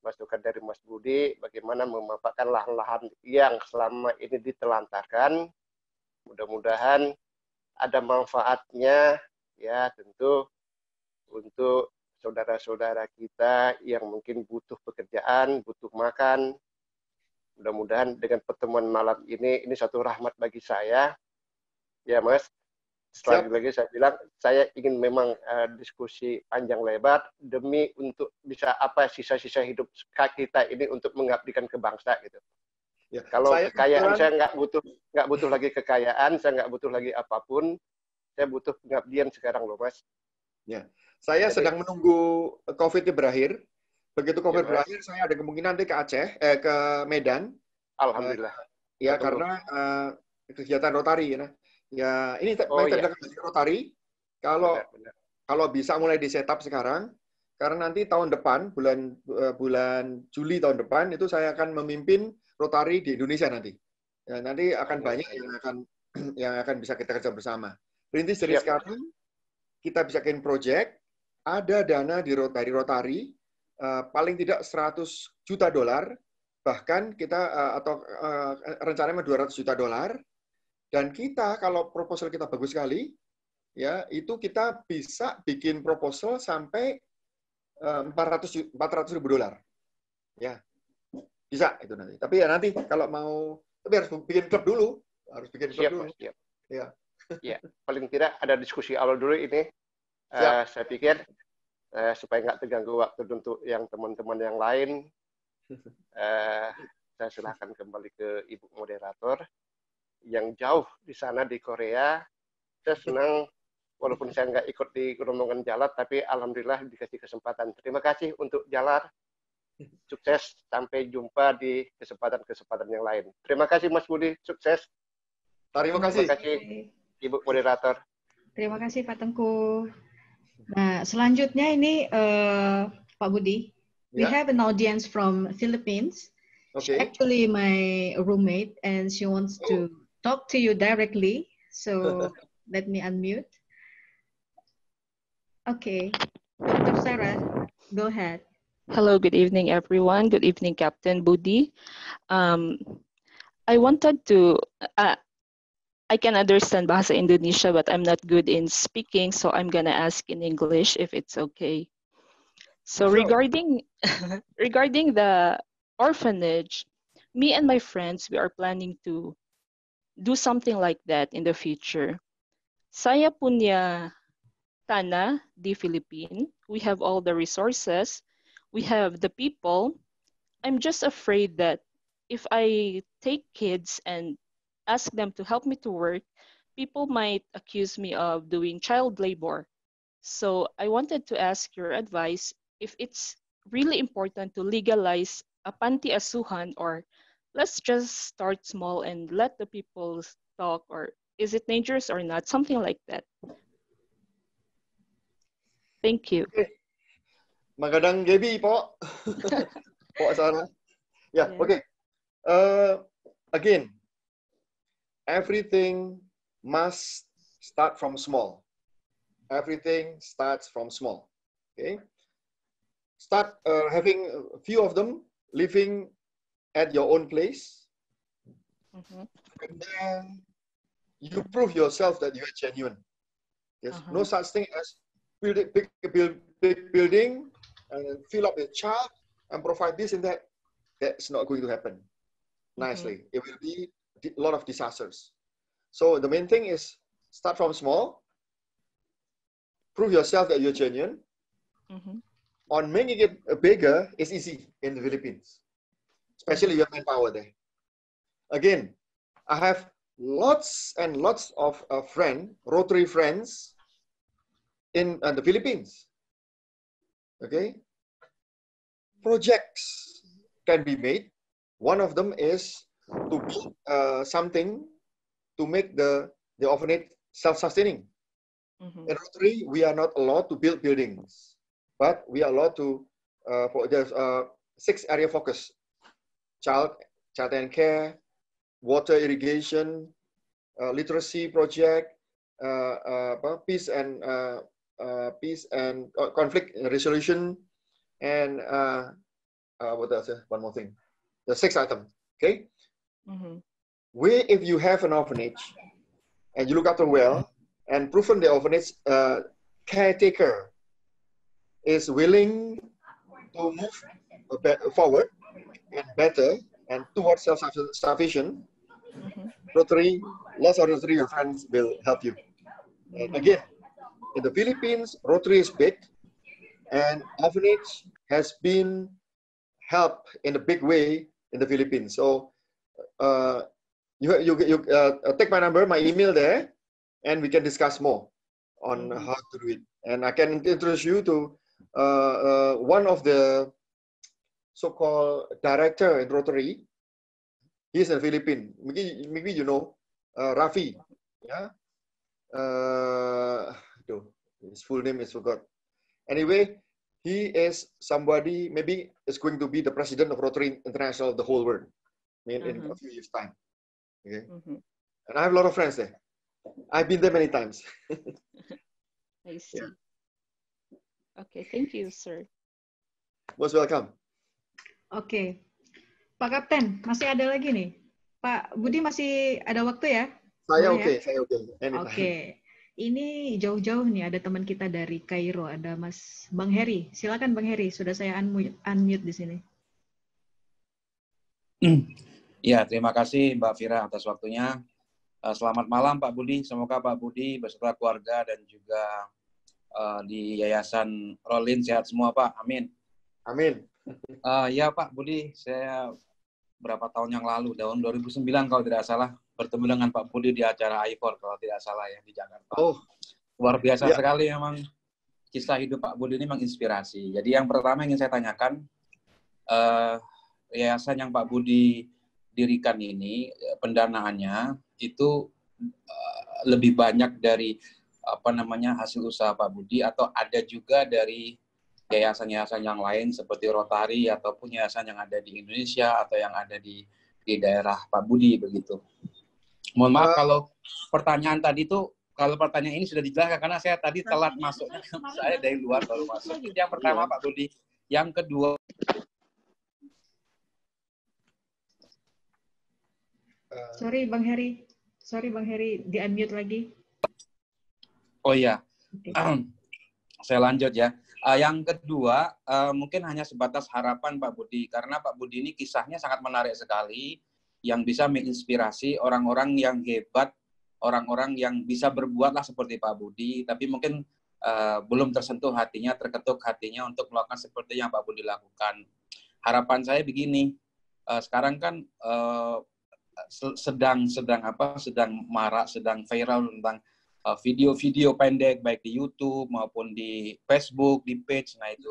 masukan dari Mas Budi bagaimana memanfaatkan lahan-lahan yang selama ini ditelantarkan Mudah-mudahan ada manfaatnya ya tentu untuk saudara-saudara kita yang mungkin butuh pekerjaan, butuh makan. Mudah-mudahan dengan pertemuan malam ini ini satu rahmat bagi saya. Ya, Mas. Sekali lagi saya bilang saya ingin memang uh, diskusi panjang lebar demi untuk bisa apa sisa-sisa hidup kita ini untuk mengabdikan ke bangsa gitu. Ya. Kalau saya kekayaan saya nggak butuh nggak butuh lagi kekayaan, saya nggak butuh lagi apapun, saya butuh pengabdian sekarang loh mas. Ya, saya Jadi, sedang menunggu COVID-nya berakhir. Begitu COVID ya, berakhir, saya ada kemungkinan nanti ke Aceh, eh, ke Medan. Alhamdulillah. Uh, ya karena uh, kegiatan Rotary ya. Nah. Ya ini oh, metode ya. Rotary. Kalau benar, benar. kalau bisa mulai di setup sekarang, karena nanti tahun depan bulan eh, bulan Juli tahun depan itu saya akan memimpin Rotary di Indonesia nanti. Ya, nanti akan banyak yang akan yang akan bisa kita kerja bersama. Rintis dari sekarang kita bisa bikin project, ada dana di Rotary Rotary uh, paling tidak 100 juta dolar, bahkan kita uh, atau uh, rencananya 200 juta dolar dan kita kalau proposal kita bagus sekali ya itu kita bisa bikin proposal sampai 400 400 ribu dolar ya bisa itu nanti. Tapi ya nanti kalau mau tapi harus bikin klub dulu, harus bikin klub siap, dulu. Siap. Ya. ya, paling tidak ada diskusi awal dulu ini. Eh, siap. Uh, saya pikir uh, supaya nggak terganggu waktu untuk yang teman-teman yang lain. Uh, saya silahkan kembali ke ibu moderator yang jauh di sana di Korea. Saya senang walaupun saya nggak ikut di rombongan Jalat, tapi alhamdulillah dikasih kesempatan. Terima kasih untuk Jalar Sukses, sampai jumpa di kesempatan-kesempatan yang lain. Terima kasih Mas Budi, sukses. Terima kasih. Terima kasih Ibu moderator. Terima kasih Pak Tengku. Nah, selanjutnya ini uh, Pak Budi, we yeah. have an audience from Philippines. Okay. She actually my roommate and she wants to oh. talk to you directly. So let me unmute. Okay. Dr. Sarah, go ahead. Hello, good evening, everyone. Good evening, Captain Budi. Um, I wanted to, uh, I can understand Bahasa Indonesia, but I'm not good in speaking, so I'm gonna ask in English if it's okay. So sure. regarding, regarding the orphanage, me and my friends, we are planning to do something like that in the future. Saya punya tanah di Philippines. We have all the resources we have the people. I'm just afraid that if I take kids and ask them to help me to work, people might accuse me of doing child labor. So I wanted to ask your advice if it's really important to legalize a panti asuhan or let's just start small and let the people talk or is it dangerous or not something like that thank you Magandang gabi po. po Asana. Yeah, yeah. okay. Uh, again, everything must start from small. Everything starts from small. Okay. Start uh, having a few of them living at your own place. Mm-hmm. And then you prove yourself that you're genuine. Yes. Uh-huh. No such thing as build, big, big building, and uh, fill up the chart and provide this and that, that's not going to happen nicely. Mm-hmm. It will be a lot of disasters. So the main thing is start from small, prove yourself that you're genuine. Mm-hmm. On making it bigger is easy in the Philippines, especially mm-hmm. you have manpower there. Again, I have lots and lots of uh, friend, Rotary friends in uh, the Philippines. Okay? Projects can be made. One of them is to build uh, something to make the, the orphanage self-sustaining. Mm -hmm. In Rotary, we are not allowed to build buildings, but we are allowed to, uh, for, there's uh, six area focus, child, child and care, water irrigation, uh, literacy project, uh, uh, peace and uh, uh, peace and uh, conflict resolution, and uh, what else? Eh? One more thing, the sixth item. Okay, mm-hmm. where if you have an orphanage and you look after well and proven the orphanage caretaker is willing to move forward and better and towards self-sufficient, mm-hmm. Rotary, lots of Rotary your friends will help you. And mm-hmm. again, in the Philippines, Rotary is big, and orphanage has been helped in a big way in the Philippines. So uh, you, you, you uh, take my number, my email there, and we can discuss more on mm-hmm. how to do it. And I can introduce you to uh, uh one of the so-called director in Rotary. He's in Philippines. Maybe, maybe you know uh, Rafi. Yeah. Uh, though. Gitu. His full name is forgot. Anyway, he is somebody maybe is going to be the president of Rotary International of the whole world Mean mm-hmm. in a mm-hmm. few years time. Okay, mm-hmm. and I have a lot of friends there. I've been there many times. I see. Yeah. Okay, thank you, sir. Most welcome. okay. Pak Kapten, masih ada lagi nih. Pak Budi masih ada waktu ya? Saya oke, okay, ya? saya oke. Okay. Oke. Ini jauh-jauh nih ada teman kita dari Kairo, ada Mas Bang Heri. Silakan Bang Heri, sudah saya unmute, unmute di sini. Ya, terima kasih Mbak Fira atas waktunya. Eh, selamat malam Pak Budi. Semoga Pak Budi beserta keluarga dan juga uh, di Yayasan Rolin sehat semua Pak. Amin. Amin. Uh, ya Pak Budi, saya berapa tahun yang lalu, tahun 2009 kalau tidak salah, bertemu dengan Pak Budi di acara IFOR kalau tidak salah ya di Jakarta. Oh, luar biasa ya. sekali memang kisah hidup Pak Budi ini menginspirasi. Jadi yang pertama ingin saya tanyakan, uh, yayasan yang Pak Budi dirikan ini pendanaannya itu uh, lebih banyak dari apa namanya hasil usaha Pak Budi atau ada juga dari yayasan-yayasan yang lain seperti Rotary ataupun yayasan yang ada di Indonesia atau yang ada di di daerah Pak Budi begitu. Mohon maaf eh, kalau pertanyaan tadi itu kalau pertanyaan ini sudah dijelaskan karena saya tadi telat masuk. saya dari luar baru masuk. Jadi Yang pertama iya. Pak Budi, yang kedua eh, Sorry Bang Heri, sorry Bang Heri di unmute lagi. Oh iya, okay. saya lanjut ya. Uh, yang kedua, uh, mungkin hanya sebatas harapan Pak Budi, karena Pak Budi ini kisahnya sangat menarik sekali, yang bisa menginspirasi orang-orang yang hebat, orang-orang yang bisa berbuatlah seperti Pak Budi, tapi mungkin uh, belum tersentuh hatinya, terketuk hatinya untuk melakukan seperti yang Pak Budi lakukan. Harapan saya begini, uh, sekarang kan uh, sedang sedang apa sedang marak sedang viral tentang Eh, video-video pendek baik di YouTube maupun di Facebook di page nah itu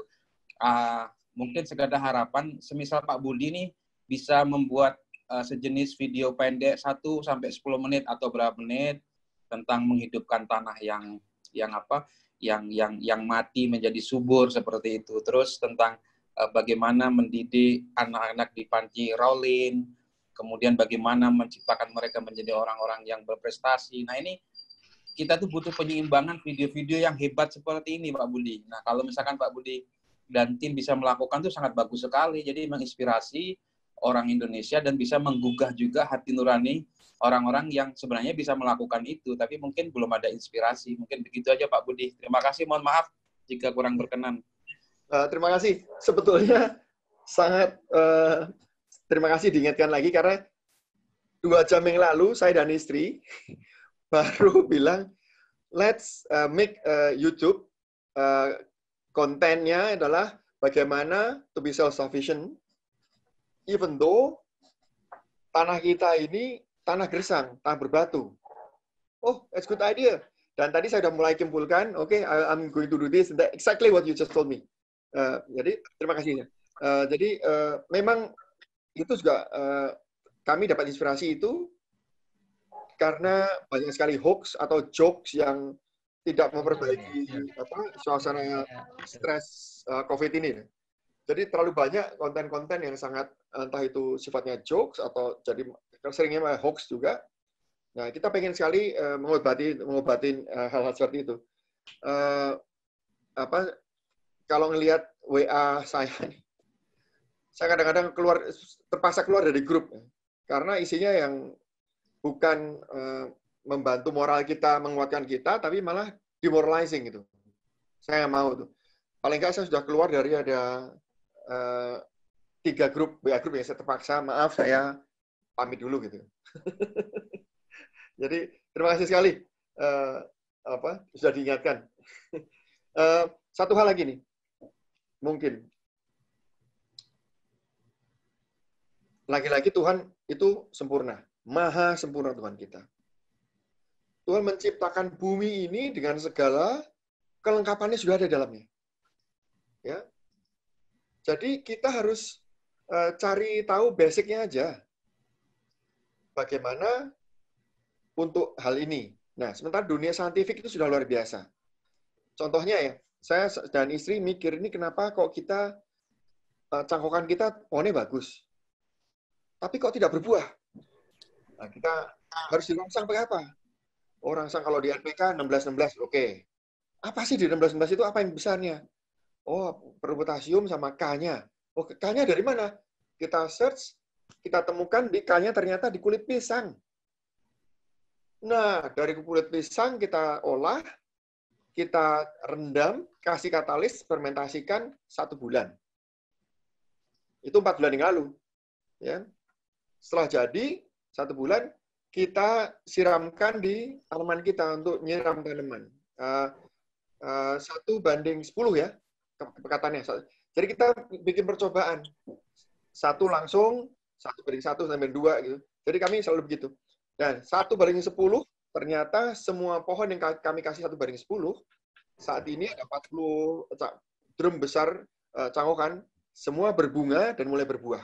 uh, mungkin sekadar harapan semisal Pak Budi nih bisa membuat uh, sejenis video pendek 1 sampai 10 menit atau berapa menit tentang menghidupkan tanah yang yang apa yang yang yang mati menjadi subur seperti itu terus tentang uh, bagaimana mendidik anak-anak di panci Rowling kemudian bagaimana menciptakan mereka menjadi orang-orang yang berprestasi nah ini kita tuh butuh penyeimbangan video-video yang hebat seperti ini Pak Budi. Nah kalau misalkan Pak Budi dan tim bisa melakukan itu sangat bagus sekali. Jadi menginspirasi orang Indonesia dan bisa menggugah juga hati nurani orang-orang yang sebenarnya bisa melakukan itu. Tapi mungkin belum ada inspirasi. Mungkin begitu aja Pak Budi. Terima kasih. Mohon maaf jika kurang berkenan. Uh, terima kasih. Sebetulnya sangat uh, terima kasih diingatkan lagi karena dua jam yang lalu saya dan istri baru bilang let's uh, make uh, YouTube uh, kontennya adalah bagaimana to be self sufficient even though tanah kita ini tanah gersang, tanah berbatu. Oh, that's good idea. Dan tadi saya sudah mulai kumpulkan, oke, okay, I'm going to do this, that exactly what you just told me. Uh, jadi terima kasih Uh, jadi uh, memang itu juga uh, kami dapat inspirasi itu karena banyak sekali hoax atau jokes yang tidak memperbaiki apa suasana iya. stres eh, COVID ini. Jadi terlalu banyak konten-konten yang sangat entah itu sifatnya jokes atau jadi seringnya hoax juga. Nah, kita pengen sekali eh, mengobati mengobati eh, hal-hal seperti itu. apa kalau ngelihat WA saya ini, saya kadang-kadang keluar terpaksa keluar dari grup karena isinya yang bukan eh, membantu moral kita, menguatkan kita, tapi malah demoralizing gitu. Saya nggak mau tuh. Paling nggak saya sudah keluar dari ada uh, tiga grup, ya grup yang saya terpaksa, maaf saya pamit dulu gitu. Jadi terima kasih sekali uh, apa sudah diingatkan. uh, satu hal lagi nih, mungkin lagi-lagi Tuhan itu sempurna Maha sempurna Tuhan kita. Tuhan menciptakan bumi ini dengan segala kelengkapannya sudah ada dalamnya. Ya. Jadi kita harus eh, cari tahu basicnya aja. Bagaimana untuk hal ini. Nah, sementara dunia saintifik itu sudah luar biasa. Contohnya ya, saya dan istri mikir ini kenapa kok kita eh, cangkokan kita pohonnya bagus. Tapi kok tidak berbuah? Nah, kita harus dirangsang pakai apa? Oh, rangsang kalau di NPK 16-16, oke. Okay. Apa sih di 16-16 itu apa yang besarnya? Oh, potasium sama K-nya. Oh, K-nya dari mana? Kita search, kita temukan di K-nya ternyata di kulit pisang. Nah, dari kulit pisang kita olah, kita rendam, kasih katalis, fermentasikan satu bulan. Itu empat bulan yang lalu. Ya. Setelah jadi, satu bulan kita siramkan di tanaman kita untuk nyiram tanaman. Uh, satu banding 10 ya kepekatannya Jadi kita bikin percobaan. Satu langsung, satu banding satu sampai dua gitu. Jadi kami selalu begitu. Dan satu banding 10, ternyata semua pohon yang kami kasih satu banding 10, saat ini ada 40 eh, drum besar uh, cangkokan semua berbunga dan mulai berbuah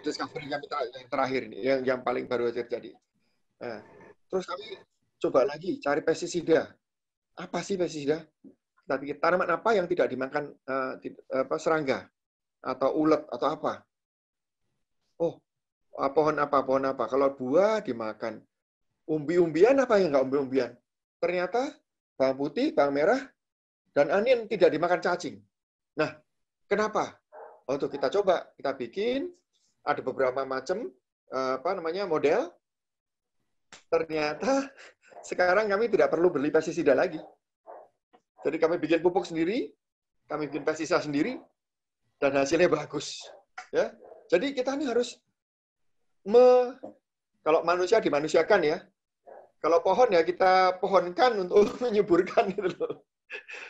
discovery kami yang terakhir nih, yang, yang paling baru aja terjadi. Nah, terus kami coba lagi cari pestisida. Apa sih pestisida? Kita pikir tanaman apa yang tidak dimakan uh, apa, serangga atau ulat atau apa? Oh, ah, pohon apa pohon apa? Kalau buah dimakan. Umbi-umbian apa yang nggak umbi-umbian? Ternyata bawang putih, bawang merah, dan anin tidak dimakan cacing. Nah, kenapa? Untuk kita coba, kita bikin, ada beberapa macam eh, apa namanya model. Ternyata sekarang kami tidak perlu beli pestisida lagi. Jadi kami bikin pupuk sendiri, kami bikin pestisida sendiri, dan hasilnya bagus. Ya, jadi kita ini harus me, kalau manusia dimanusiakan ya, kalau pohon ya kita pohonkan untuk menyuburkan gitu loh.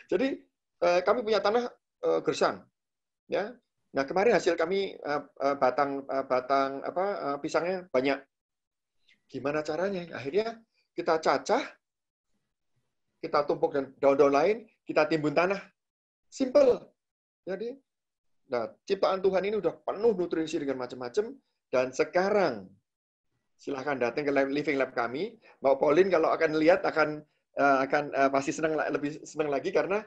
Jadi eh, kami punya tanah eh, gersang, ya Nah kemarin hasil kami eh, eh, batang eh, batang apa pisangnya banyak. Gimana caranya? Akhirnya kita cacah, kita tumpuk dan daun-daun lain, kita timbun tanah. Simple. Jadi, nah ciptaan Tuhan ini udah penuh nutrisi dengan macam-macam dan sekarang silahkan datang ke living lab kami. Mbak Pauline kalau akan lihat akan akan pasti senang lebih senang lagi karena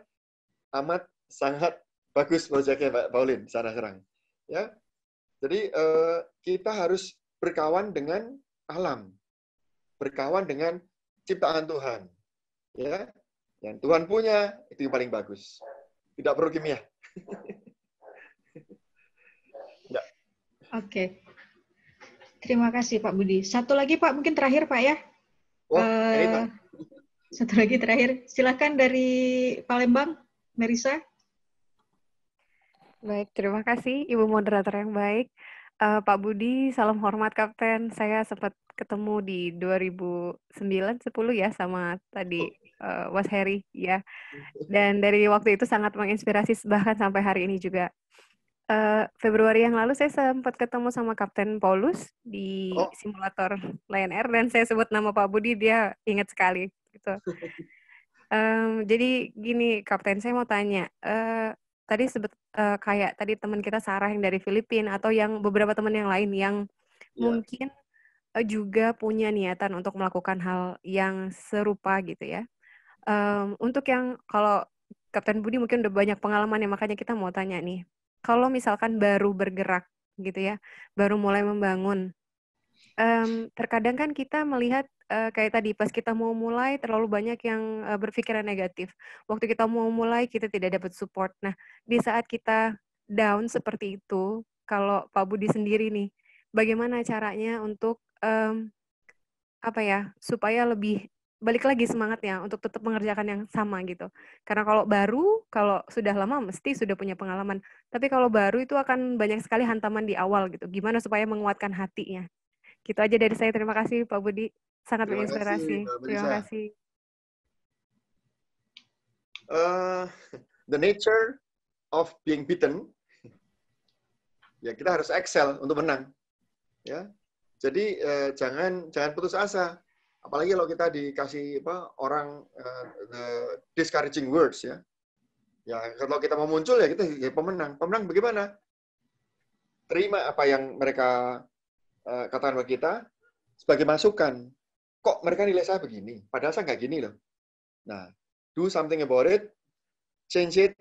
amat sangat bagus proyeknya Pak Paulin secara serang. Ya. Jadi uh, kita harus berkawan dengan alam, berkawan dengan ciptaan Tuhan. Ya. Yang Tuhan punya itu yang paling bagus. Tidak perlu kimia. ya. Oke. Okay. Terima kasih Pak Budi. Satu lagi Pak, mungkin terakhir Pak ya. Oh, uh, Satu lagi terakhir. Silakan dari Palembang, Merisa. Baik, terima kasih Ibu moderator yang baik. Uh, Pak Budi, salam hormat Kapten. Saya sempat ketemu di 2009-10 ya sama tadi uh, oh. Was eh, Heri ya. Dan dari waktu itu sangat menginspirasi bahkan sampai hari ini juga. Uh, Februari yang lalu saya sempat ketemu sama Kapten Paulus di oh. simulator Lion Air dan saya sebut nama Pak Budi dia ingat sekali gitu. Um, jadi gini Kapten saya mau tanya, uh, tadi sebet uh, kayak tadi teman kita Sarah yang dari Filipina atau yang beberapa teman yang lain yang yeah. mungkin uh, juga punya niatan untuk melakukan hal yang serupa gitu ya. Um, untuk yang kalau Kapten Budi mungkin udah banyak pengalaman ya makanya kita mau tanya nih. Kalau misalkan baru bergerak gitu ya, baru mulai membangun um, terkadang kan kita melihat uh, kayak tadi pas kita mau mulai terlalu banyak yang uh, berpikiran negatif. Waktu kita mau mulai kita tidak dapat support. Nah, di saat kita down seperti itu, kalau Pak Budi sendiri nih, bagaimana caranya untuk um, apa ya supaya lebih balik lagi semangatnya untuk tetap mengerjakan yang sama gitu. Karena kalau baru, kalau sudah lama mesti sudah punya pengalaman. Tapi kalau baru itu akan banyak sekali hantaman di awal gitu. Gimana supaya menguatkan hatinya? Gitu aja dari saya. Terima kasih Pak Budi. Sangat terima menginspirasi. Kasih, terima kasih. Uh, the nature of being beaten. Ya, kita harus excel untuk menang. Ya. Jadi uh, jangan jangan putus asa. Apalagi kalau kita dikasih apa orang uh, the discouraging words ya. Ya, kalau kita mau muncul ya kita ya pemenang. Pemenang bagaimana? Terima apa yang mereka Eh, katakan bagi kita sebagai masukan. Kok mereka nilai saya begini? Padahal saya nggak gini loh. Nah, do something about it, change it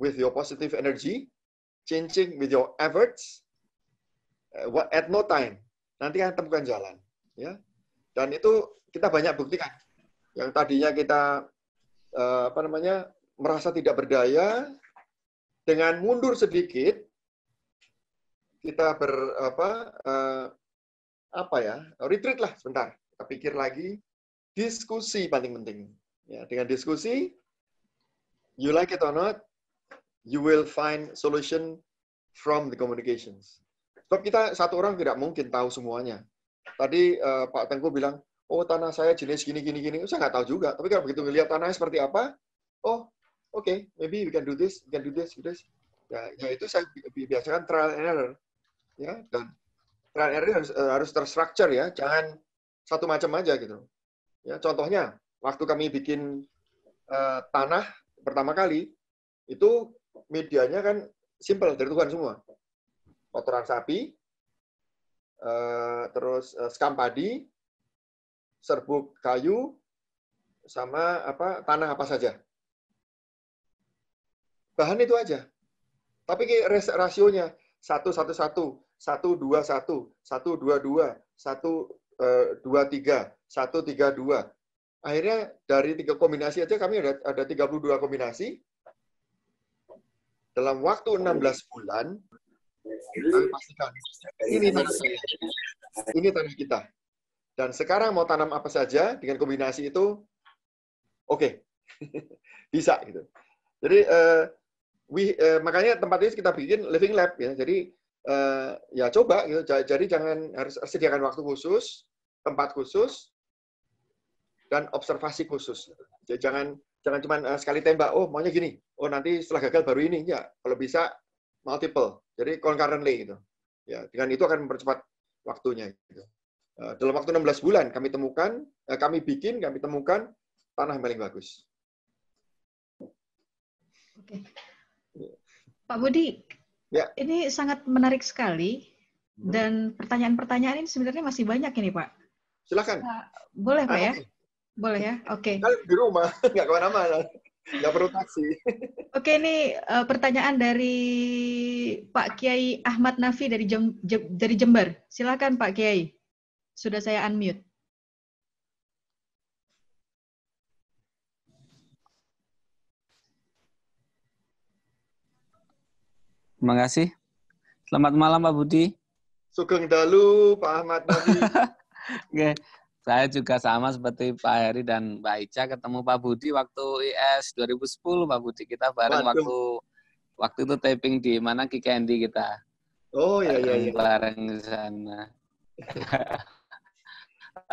with your positive energy, changing with your efforts, eh, what at no time. Nanti akan temukan jalan. ya. Dan itu kita banyak buktikan. Yang tadinya kita eh, apa namanya merasa tidak berdaya, dengan mundur sedikit kita ber apa apa ya retreat lah sebentar kita pikir lagi diskusi paling penting ya dengan diskusi you like it or not you will find solution from the communications sebab kita satu orang tidak mungkin tahu semuanya tadi uh, Pak Tengku bilang oh tanah saya jenis gini gini gini saya nggak tahu juga tapi kalau begitu melihat tanahnya seperti apa oh oke okay, maybe we can do this we can do this do this ya, ya itu saya biasakan trial and error ya dan PNRI harus, eh, harus terstruktur ya, jangan satu macam aja gitu. Ya, contohnya waktu kami bikin uh, tanah pertama kali itu medianya kan simple dari Tuhan semua. Kotoran sapi, uh, terus uh, skam padi, serbuk kayu, sama apa tanah apa saja. Bahan itu aja. Tapi rasionya satu satu satu satu dua satu satu dua dua satu eh, dua tiga satu tiga dua akhirnya dari tiga kombinasi aja kami ada ada dua kombinasi dalam waktu enam belas bulan ini tanah saya ini tanah kita dan sekarang mau tanam apa saja dengan kombinasi itu oke bisa gitu jadi uh, we, uh, makanya tempat ini kita bikin living lab ya jadi uh, ya coba gitu. Jadi jangan harus sediakan waktu khusus, tempat khusus, dan observasi khusus. Jadi jangan jangan cuma uh, eh, sekali tembak. Oh maunya gini. Oh nanti setelah gagal baru ini. Ya kalau bisa multiple. Jadi concurrently gitu. Ya dengan itu akan mempercepat waktunya. Gitu. Uh, dalam waktu 16 bulan kami temukan, uh, kami bikin, kami temukan tanah yang paling bagus. Oke. Pak Budi, Ya. Ini sangat menarik sekali hmm. dan pertanyaan-pertanyaan ini sebenarnya masih banyak ini Pak. Silakan. Uh, boleh Pak ah, ya? Okay. Boleh ya? Oke. Okay. Di rumah, nggak kemana-mana. Nggak perlu taksi. Oke, okay, ini uh, pertanyaan dari Pak Kiai Ahmad Nafi dari Jem, Jem, dari Jember. Silakan Pak Kiai. Sudah saya unmute. Terima kasih. Selamat malam Pak Budi. Sugeng Dalu, Pak Ahmad Oke. Saya juga sama seperti Pak Heri dan Mbak Ica ketemu Pak Budi waktu IS 2010 Pak Budi kita bareng Waduh. waktu waktu itu taping di mana Ki Candy kita. Oh iya iya iya. Bareng sana.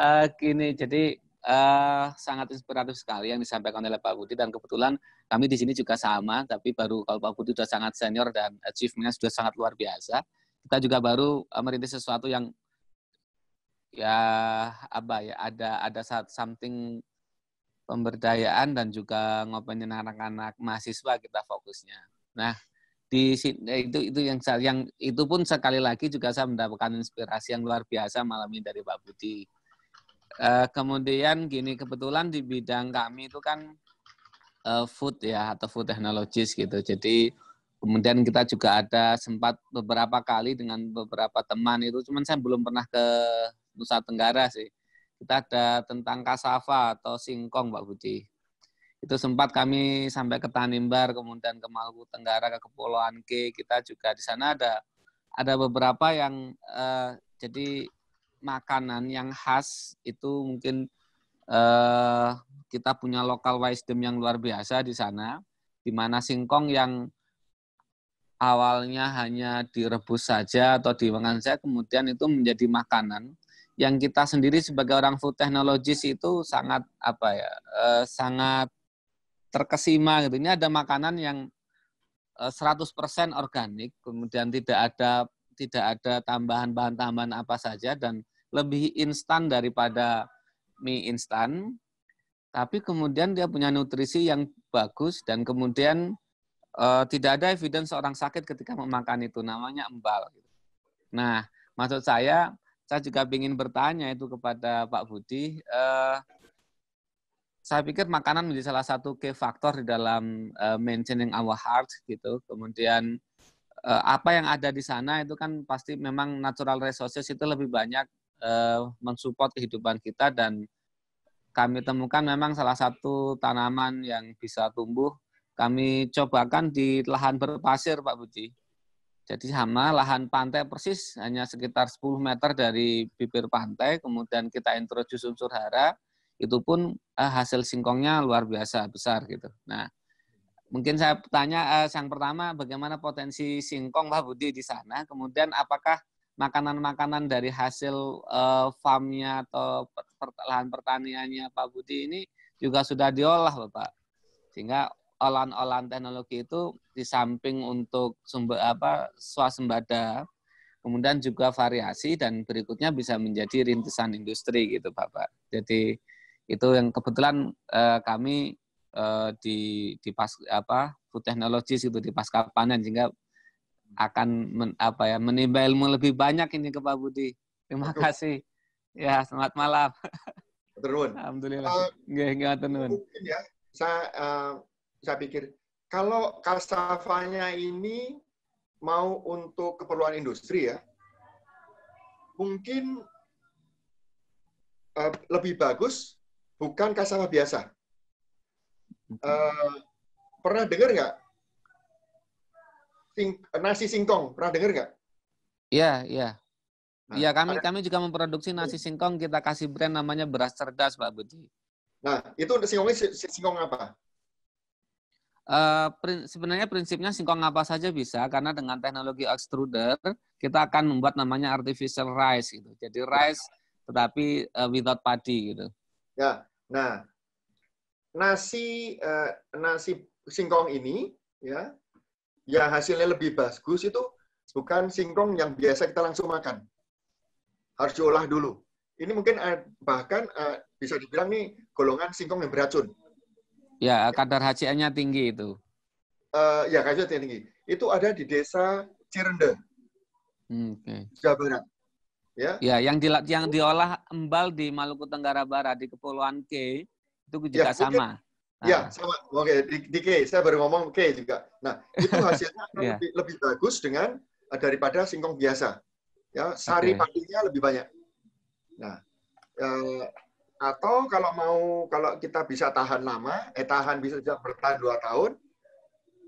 uh, gini, jadi uh, sangat inspiratif sekali yang disampaikan oleh Pak Budi dan kebetulan kami di sini juga sama tapi baru kalau Pak Budi sudah sangat senior dan achievementnya sudah sangat luar biasa kita juga baru uh, merintis sesuatu yang ya apa ya ada ada saat something pemberdayaan dan juga ngopenin anak-anak mahasiswa kita fokusnya. Nah, di sini eh, itu itu yang yang itu pun sekali lagi juga saya mendapatkan inspirasi yang luar biasa malam ini dari Pak Budi Eh, kemudian gini kebetulan di bidang kami itu kan uh, food ya atau food technologies gitu. Jadi kemudian kita juga ada sempat beberapa kali dengan beberapa teman itu cuman saya belum pernah ke Nusa Tenggara sih kita ada tentang kasava atau singkong Pak Budi itu sempat kami sampai ke Tanimbar kemudian ke Maluku Tenggara ke Kepulauan K kita juga di sana ada ada beberapa yang uh, jadi makanan yang khas itu mungkin eh, kita punya lokal wisdom yang luar biasa di sana, di mana singkong yang awalnya hanya direbus saja atau dimakan saja, kemudian itu menjadi makanan yang kita sendiri sebagai orang food technologist itu sangat apa ya, eh, sangat terkesima gitu. Ini ada makanan yang 100% eh, organik, kemudian tidak ada tidak ada tambahan bahan tambahan apa saja dan lebih instan daripada mie instan, tapi kemudian dia punya nutrisi yang bagus dan kemudian uh, tidak ada evidence seorang sakit ketika memakan itu namanya embal. Nah, maksud saya, saya juga ingin bertanya itu kepada Pak Budi. Uh, saya pikir makanan menjadi salah satu key faktor di dalam uh, maintaining our heart gitu. Kemudian uh, apa yang ada di sana itu kan pasti memang natural resources itu lebih banyak Eh, mensupport kehidupan kita dan kami temukan memang salah satu tanaman yang bisa tumbuh kami cobakan di lahan berpasir Pak Budi. Jadi sama lahan pantai persis hanya sekitar 10 meter dari bibir pantai, kemudian kita introduce unsur hara, itu pun eh, hasil singkongnya luar biasa besar gitu. Nah, mungkin saya tanya eh, yang pertama bagaimana potensi singkong Pak Budi di sana, kemudian apakah makanan-makanan dari hasil uh, farmnya atau per lahan pertaniannya Pak Budi ini juga sudah diolah Bapak. Sehingga olahan-olahan teknologi itu di samping untuk sumber apa swasembada kemudian juga variasi dan berikutnya bisa menjadi rintisan industri gitu Bapak. Jadi itu yang kebetulan eh, kami eh, di di pas apa food technologies itu di pasca panen sehingga akan men, apa ya menimba ilmu lebih banyak ini ke Pak Budi. Terima Betul. kasih. Ya, selamat malam. Terun. Alhamdulillah. Uh, eh, Gak Ya, saya uh, saya pikir kalau kasafanya ini mau untuk keperluan industri ya, mungkin uh, lebih bagus bukan kasafah biasa. Uh, pernah dengar nggak sing, nasi singkong. Pernah dengar nggak? Iya, iya. Nah, iya, kami ada, kami juga memproduksi nasi iya. singkong, kita kasih brand namanya Beras Cerdas, Pak Budi. Nah, itu singkongnya singkong apa? Uh, prin, sebenarnya prinsipnya singkong apa saja bisa karena dengan teknologi extruder kita akan membuat namanya artificial rice gitu. Jadi rice tetapi uh, without padi gitu. Ya. Nah, nasi uh, nasi singkong ini ya yang hasilnya lebih bagus itu bukan singkong yang biasa kita langsung makan. Harus diolah dulu. Ini mungkin eh, bahkan eh, bisa dibilang nih golongan singkong yang beracun. Ya, kadar HCl-nya tinggi itu. Uh, ya, kadar tinggi. Itu ada di desa Cirende. Oke. okay. Jawa Barat. Ya. ya, yang di, yang diolah embal di Maluku Tenggara Barat di Kepulauan K itu ya, juga ya, sama. Mungkin, Ya, ah. sama. Oke, di, di K, saya baru ngomong K juga. Nah, itu hasilnya akan yeah. lebih, lebih bagus dengan eh, daripada singkong biasa. Ya, sari okay. padinya lebih banyak. Nah, eh, atau kalau mau kalau kita bisa tahan lama, eh tahan bisa bertahan dua tahun,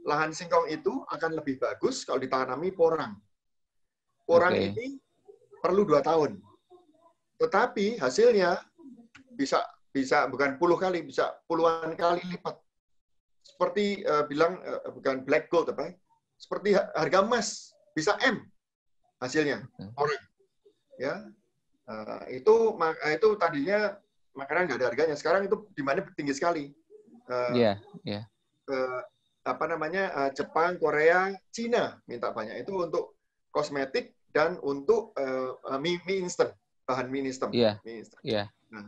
lahan singkong itu akan lebih bagus kalau ditanami porang. Porang okay. ini perlu dua tahun. Tetapi hasilnya bisa bisa bukan puluh kali, bisa puluhan kali lipat. Seperti uh, bilang uh, bukan black gold apa? Ya? Seperti harga emas bisa M hasilnya orang. Ya. Uh, itu itu tadinya makanan nggak ada harganya. Sekarang itu demandnya tinggi sekali. Iya, uh, yeah, yeah. uh, apa namanya uh, Jepang, Korea, Cina minta banyak itu untuk kosmetik dan untuk uh, mie, mie instan, bahan mie instan. Iya. Yeah, mie instan. Yeah. Nah,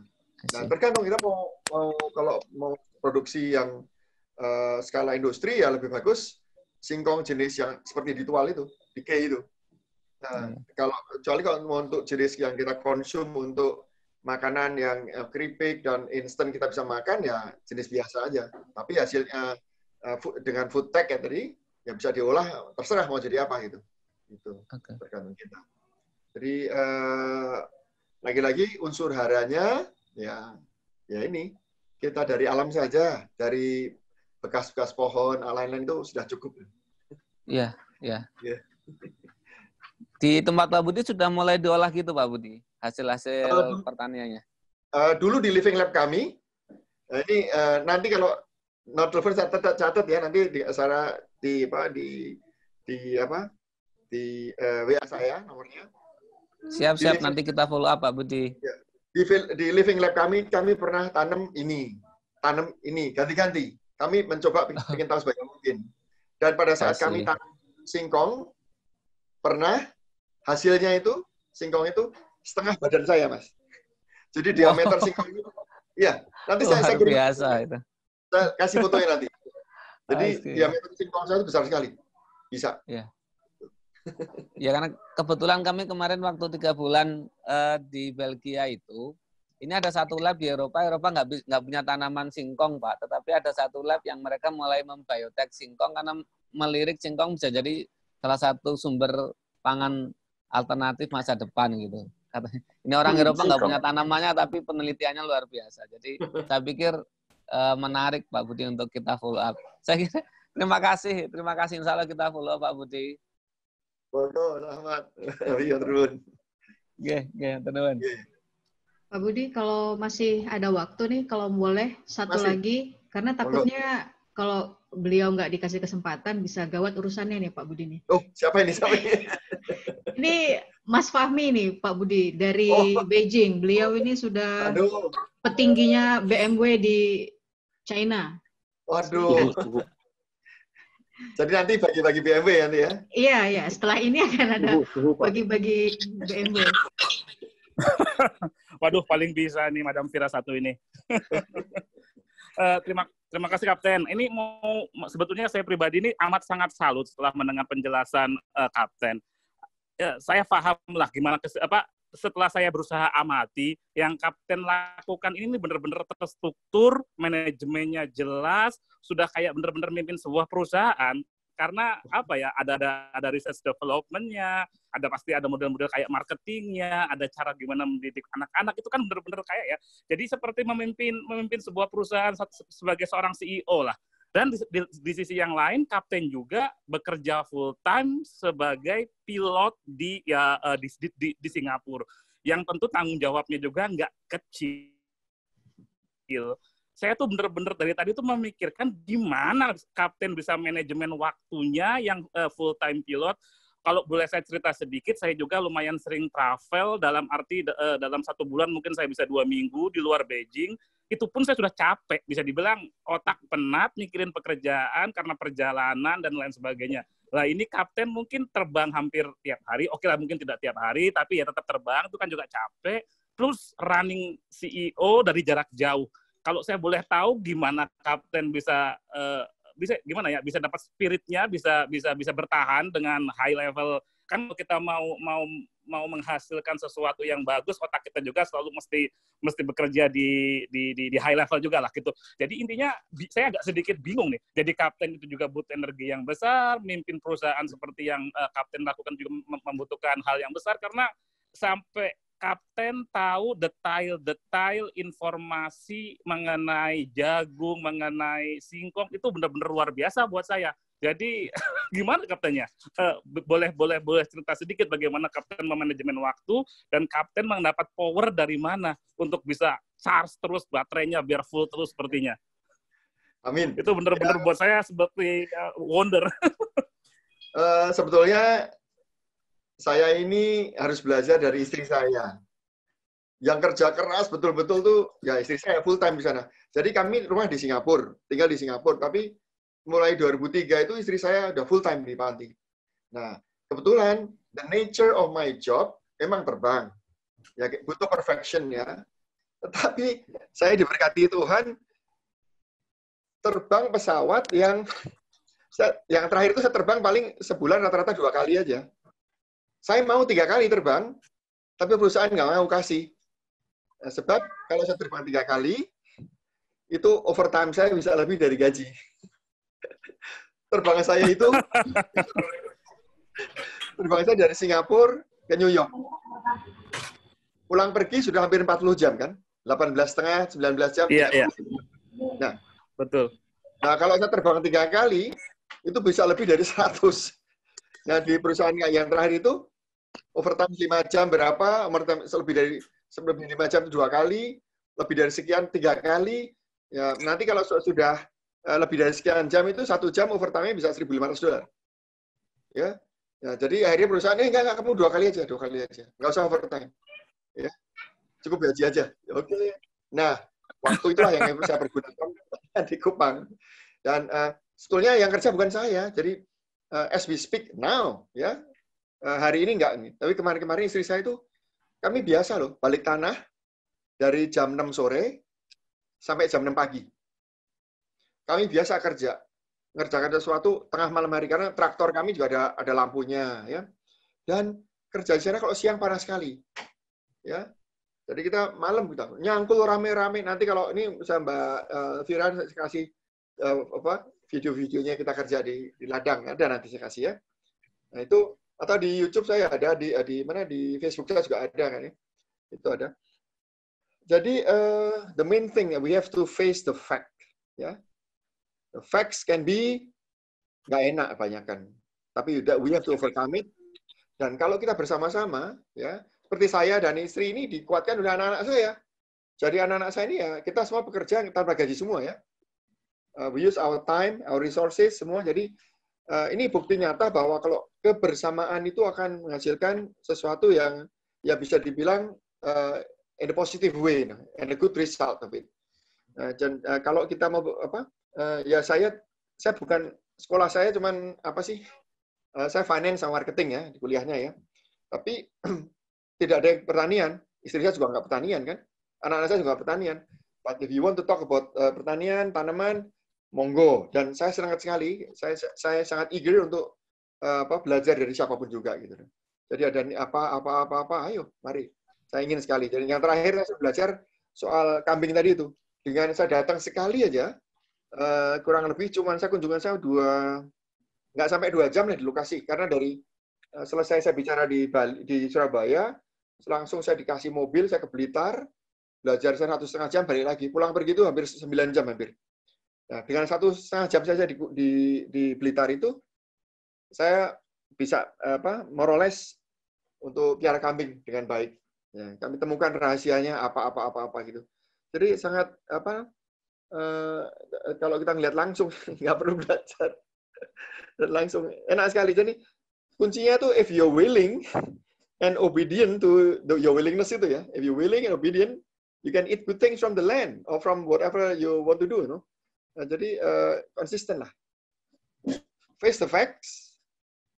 Nah, tergantung kita mau, mau kalau mau produksi yang uh, skala industri ya lebih bagus singkong jenis yang seperti ritual itu, di itu. Nah, hmm. kalau kecuali kalau mau untuk jenis yang kita konsum untuk makanan yang uh, keripik dan instan kita bisa makan ya jenis biasa aja. Tapi hasilnya uh, dengan food tech ya tadi ya bisa diolah terserah mau jadi apa gitu. Itu okay. tergantung kita. Jadi uh, lagi-lagi unsur haranya ya ya ini kita dari alam saja dari bekas-bekas pohon lain-lain itu sudah cukup ya ya, ya. di tempat Pak Budi sudah mulai diolah gitu Pak Budi hasil-hasil uh, pertaniannya uh, dulu di living lab kami eh, ini uh, nanti kalau not lover catat catat ya nanti di acara di apa di di apa di uh, WA saya nomornya. Siap siap nanti kita follow up Pak Budi. Ya, di, di living lab kami kami pernah tanam ini, tanam ini ganti-ganti. Kami mencoba bikin tahu sebanyak mungkin. Dan pada saat Asli. kami tanam singkong, pernah hasilnya itu singkong itu setengah badan saya, mas. Jadi wow. diameter singkong itu, iya. Nanti saya, saya biasa itu. Saya kasih fotonya nanti. Jadi diameter singkong saya itu besar sekali, bisa. Yeah ya karena kebetulan kami kemarin waktu tiga bulan uh, di Belgia itu ini ada satu lab di Eropa Eropa nggak nggak punya tanaman singkong pak tetapi ada satu lab yang mereka mulai membiotek singkong karena melirik singkong bisa jadi salah satu sumber pangan alternatif masa depan gitu ini orang Eropa nggak punya tanamannya tapi penelitiannya luar biasa jadi saya pikir uh, menarik Pak Budi untuk kita follow up saya kira terima kasih terima kasih Insya Allah kita follow up Pak Budi Bodoh, selamat. Iya, terus. Oke, oke, teman Pak Budi, kalau masih ada waktu nih, kalau boleh satu masih. lagi, karena takutnya kalau beliau nggak dikasih kesempatan bisa gawat urusannya nih Pak Budi nih. Oh, siapa ini? Siapa ini? ini Mas Fahmi nih Pak Budi dari oh. Beijing. Beliau ini sudah Aduh. petingginya BMW di China. Waduh. Jadi nanti bagi-bagi BMW ya nih ya? Iya, iya. Setelah ini akan ada bagi-bagi BMW. Waduh, paling bisa nih Madam Fira satu ini. uh, terima terima kasih Kapten. Ini mau sebetulnya saya pribadi ini amat sangat salut setelah mendengar penjelasan uh, Kapten. Uh, saya paham lah gimana kes, apa setelah saya berusaha amati, yang kapten lakukan ini benar-benar terstruktur, manajemennya jelas, sudah kayak benar-benar mimpin sebuah perusahaan. Karena apa ya, ada ada, ada research development-nya, ada pasti ada model-model kayak marketingnya, ada cara gimana mendidik anak-anak itu kan benar-benar kayak ya. Jadi seperti memimpin memimpin sebuah perusahaan sebagai seorang CEO lah dan di, di, di sisi yang lain, kapten juga bekerja full time sebagai pilot di ya eh, di, di, di Singapura, yang tentu tanggung jawabnya juga nggak kecil. Saya tuh bener-bener dari tadi tuh memikirkan gimana kapten bisa manajemen waktunya yang uh, eh, full time pilot. Kalau boleh saya cerita sedikit, saya juga lumayan sering travel dalam arti uh, dalam satu bulan mungkin saya bisa dua minggu di luar Beijing itu pun saya sudah capek bisa dibilang otak penat mikirin pekerjaan karena perjalanan dan lain sebagainya lah ini kapten mungkin terbang hampir tiap hari oke lah mungkin tidak tiap hari tapi ya tetap terbang itu kan juga capek plus running CEO dari jarak jauh kalau saya boleh tahu gimana kapten bisa uh, bisa gimana ya bisa dapat spiritnya bisa bisa bisa bertahan dengan high level kan kita mau mau mau menghasilkan sesuatu yang bagus otak kita juga selalu mesti mesti bekerja di di di, di high level juga lah gitu jadi intinya saya agak sedikit bingung nih jadi kapten itu juga butuh energi yang besar mimpin perusahaan seperti yang uh, kapten lakukan juga membutuhkan hal yang besar karena sampai kapten tahu detail-detail informasi mengenai jagung, mengenai singkong itu benar-benar luar biasa buat saya. Jadi gimana kaptennya? Eh, boleh boleh boleh cerita sedikit bagaimana kapten memanajemen waktu dan kapten mendapat power dari mana untuk bisa charge terus baterainya biar full terus sepertinya. Amin. Itu benar-benar ya. buat saya seperti eh, wonder. uh, sebetulnya saya ini harus belajar dari istri saya. Yang kerja keras betul-betul tuh ya istri saya full time di sana. Jadi kami rumah di Singapura, tinggal di Singapura, tapi mulai 2003 itu istri saya udah full time di panti. Nah, kebetulan the nature of my job emang terbang. Ya butuh perfection ya. Tetapi saya diberkati Tuhan terbang pesawat yang yang terakhir itu saya terbang paling sebulan rata-rata dua kali aja. Saya mau tiga kali terbang, tapi perusahaan nggak mau kasih. Nah, sebab kalau saya terbang tiga kali, itu overtime saya bisa lebih dari gaji terbang saya itu terbang saya dari Singapura ke New York. Pulang pergi sudah hampir 40 jam kan? 18 setengah, 19 jam. Iya, iya. Nah, betul. Nah, kalau saya terbang tiga kali, itu bisa lebih dari 100. Nah, di perusahaan yang terakhir itu, overtime 5 jam berapa, overtime lebih dari sebelum 5 jam dua kali, lebih dari sekian tiga kali. Ya, nanti kalau sudah Eh, lebih dari sekian jam itu satu jam overtime bisa 1.500 dolar. Ya. ya. jadi akhirnya perusahaan, eh enggak, enggak, kamu dua kali aja, dua kali aja. Enggak usah overtime. Ya. Cukup gaji aja. Ya, oke. Nah, waktu itulah yang saya pergunakan di Kupang. Dan uh, sebetulnya yang kerja bukan saya. Jadi uh, as we speak now, ya. Uh, hari ini enggak nih. Tapi kemarin-kemarin istri saya itu kami biasa loh, balik tanah dari jam 6 sore sampai jam 6 pagi. Kami biasa kerja, ngerjakan sesuatu tengah malam hari karena traktor kami juga ada ada lampunya ya. Dan kerja di sana kalau siang panas sekali. Ya. Jadi kita malam kita gitu, nyangkul rame-rame. Nanti kalau ini eh, saya Mbak uh, Fira kasih uh, apa video-videonya kita kerja di, di ladang ada nanti saya kasih ya. Nah itu atau di YouTube saya ada di eh, di mana di Facebook saya juga ada kan ya. Itu ada. Jadi uh, the main thing we have to face the fact ya. The facts can be nggak enak kan, Tapi udah we have to overcome it. Dan kalau kita bersama-sama, ya seperti saya dan istri ini dikuatkan oleh anak-anak saya. Jadi anak-anak saya ini ya kita semua bekerja tanpa gaji semua ya. Uh, we use our time, our resources semua. Jadi uh, ini bukti nyata bahwa kalau kebersamaan itu akan menghasilkan sesuatu yang ya bisa dibilang uh, in a positive way and a good result of it. Uh, dan, uh, kalau kita mau apa uh, ya saya saya bukan sekolah saya cuman apa sih? Uh, saya finance sama marketing ya di kuliahnya ya. Tapi tidak ada pertanian. Istri saya juga nggak pertanian kan. Anak-anak saya juga pertanian. But if you want to talk about uh, pertanian, tanaman, monggo. Dan saya sangat sekali, saya saya sangat eager untuk uh, apa belajar dari siapapun juga gitu. Jadi ada apa apa apa apa, ayo mari. Saya ingin sekali. Jadi yang terakhir saya belajar soal kambing tadi itu. Dengan saya datang sekali aja, Eh, kurang lebih cuma saya kunjungan saya dua nggak sampai dua jam lah di lokasi karena dari uh, selesai saya bicara di Bali, di Surabaya langsung saya dikasih mobil saya ke Blitar belajar saya satu setengah jam balik lagi pulang pergi itu hampir sembilan jam hampir nah dengan satu setengah jam saja di, di di Blitar itu saya bisa apa meroles untuk piara kambing dengan baik ya, kami temukan rahasianya apa apa apa apa gitu jadi sangat apa Eh, kalau kita ngeliat langsung nggak perlu belajar dan langsung enak sekali jadi kuncinya tuh if you're willing and obedient to the, your willingness itu ya if you're willing and obedient you can eat good things from the land or from whatever you want to do you know nah, jadi uh, konsisten lah face the facts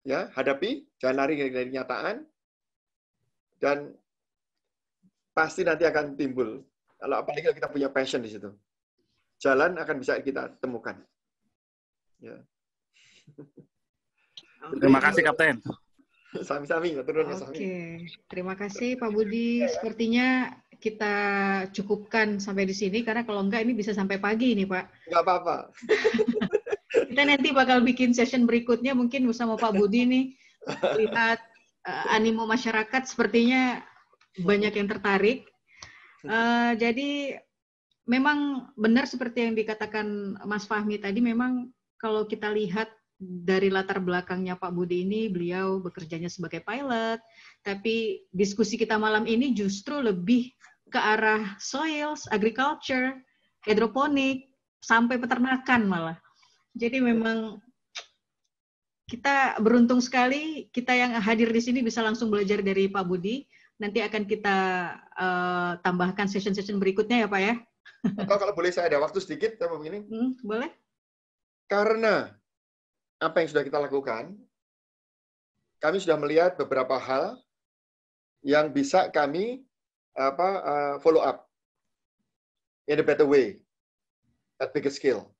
ya hadapi jangan lari dari kenyataan dan pasti nanti akan timbul kalau apalagi kalau kita punya passion di situ jalan akan bisa kita temukan. Ya. Terima kasih Kapten. Sami-sami, turun Oke, okay. terima kasih Pak Budi. Sepertinya kita cukupkan sampai di sini karena kalau enggak ini bisa sampai pagi ini Pak. Enggak apa-apa. kita nanti bakal bikin session berikutnya mungkin bersama Pak Budi nih lihat uh, eh, animo masyarakat sepertinya banyak yang tertarik. Uh, jadi memang benar seperti yang dikatakan Mas Fahmi tadi, memang kalau kita lihat dari latar belakangnya Pak Budi ini, beliau bekerjanya sebagai pilot, tapi diskusi kita malam ini justru lebih ke arah soils, agriculture, hidroponik, sampai peternakan malah. Jadi memang kita beruntung sekali kita yang hadir di sini bisa langsung belajar dari Pak Budi. Nanti akan kita uh, tambahkan session-session berikutnya ya Pak ya. Atau kalau boleh saya ada waktu sedikit, saya mau begini. Hmm, boleh. Karena apa yang sudah kita lakukan, kami sudah melihat beberapa hal yang bisa kami apa uh, follow up in a better way at bigger scale.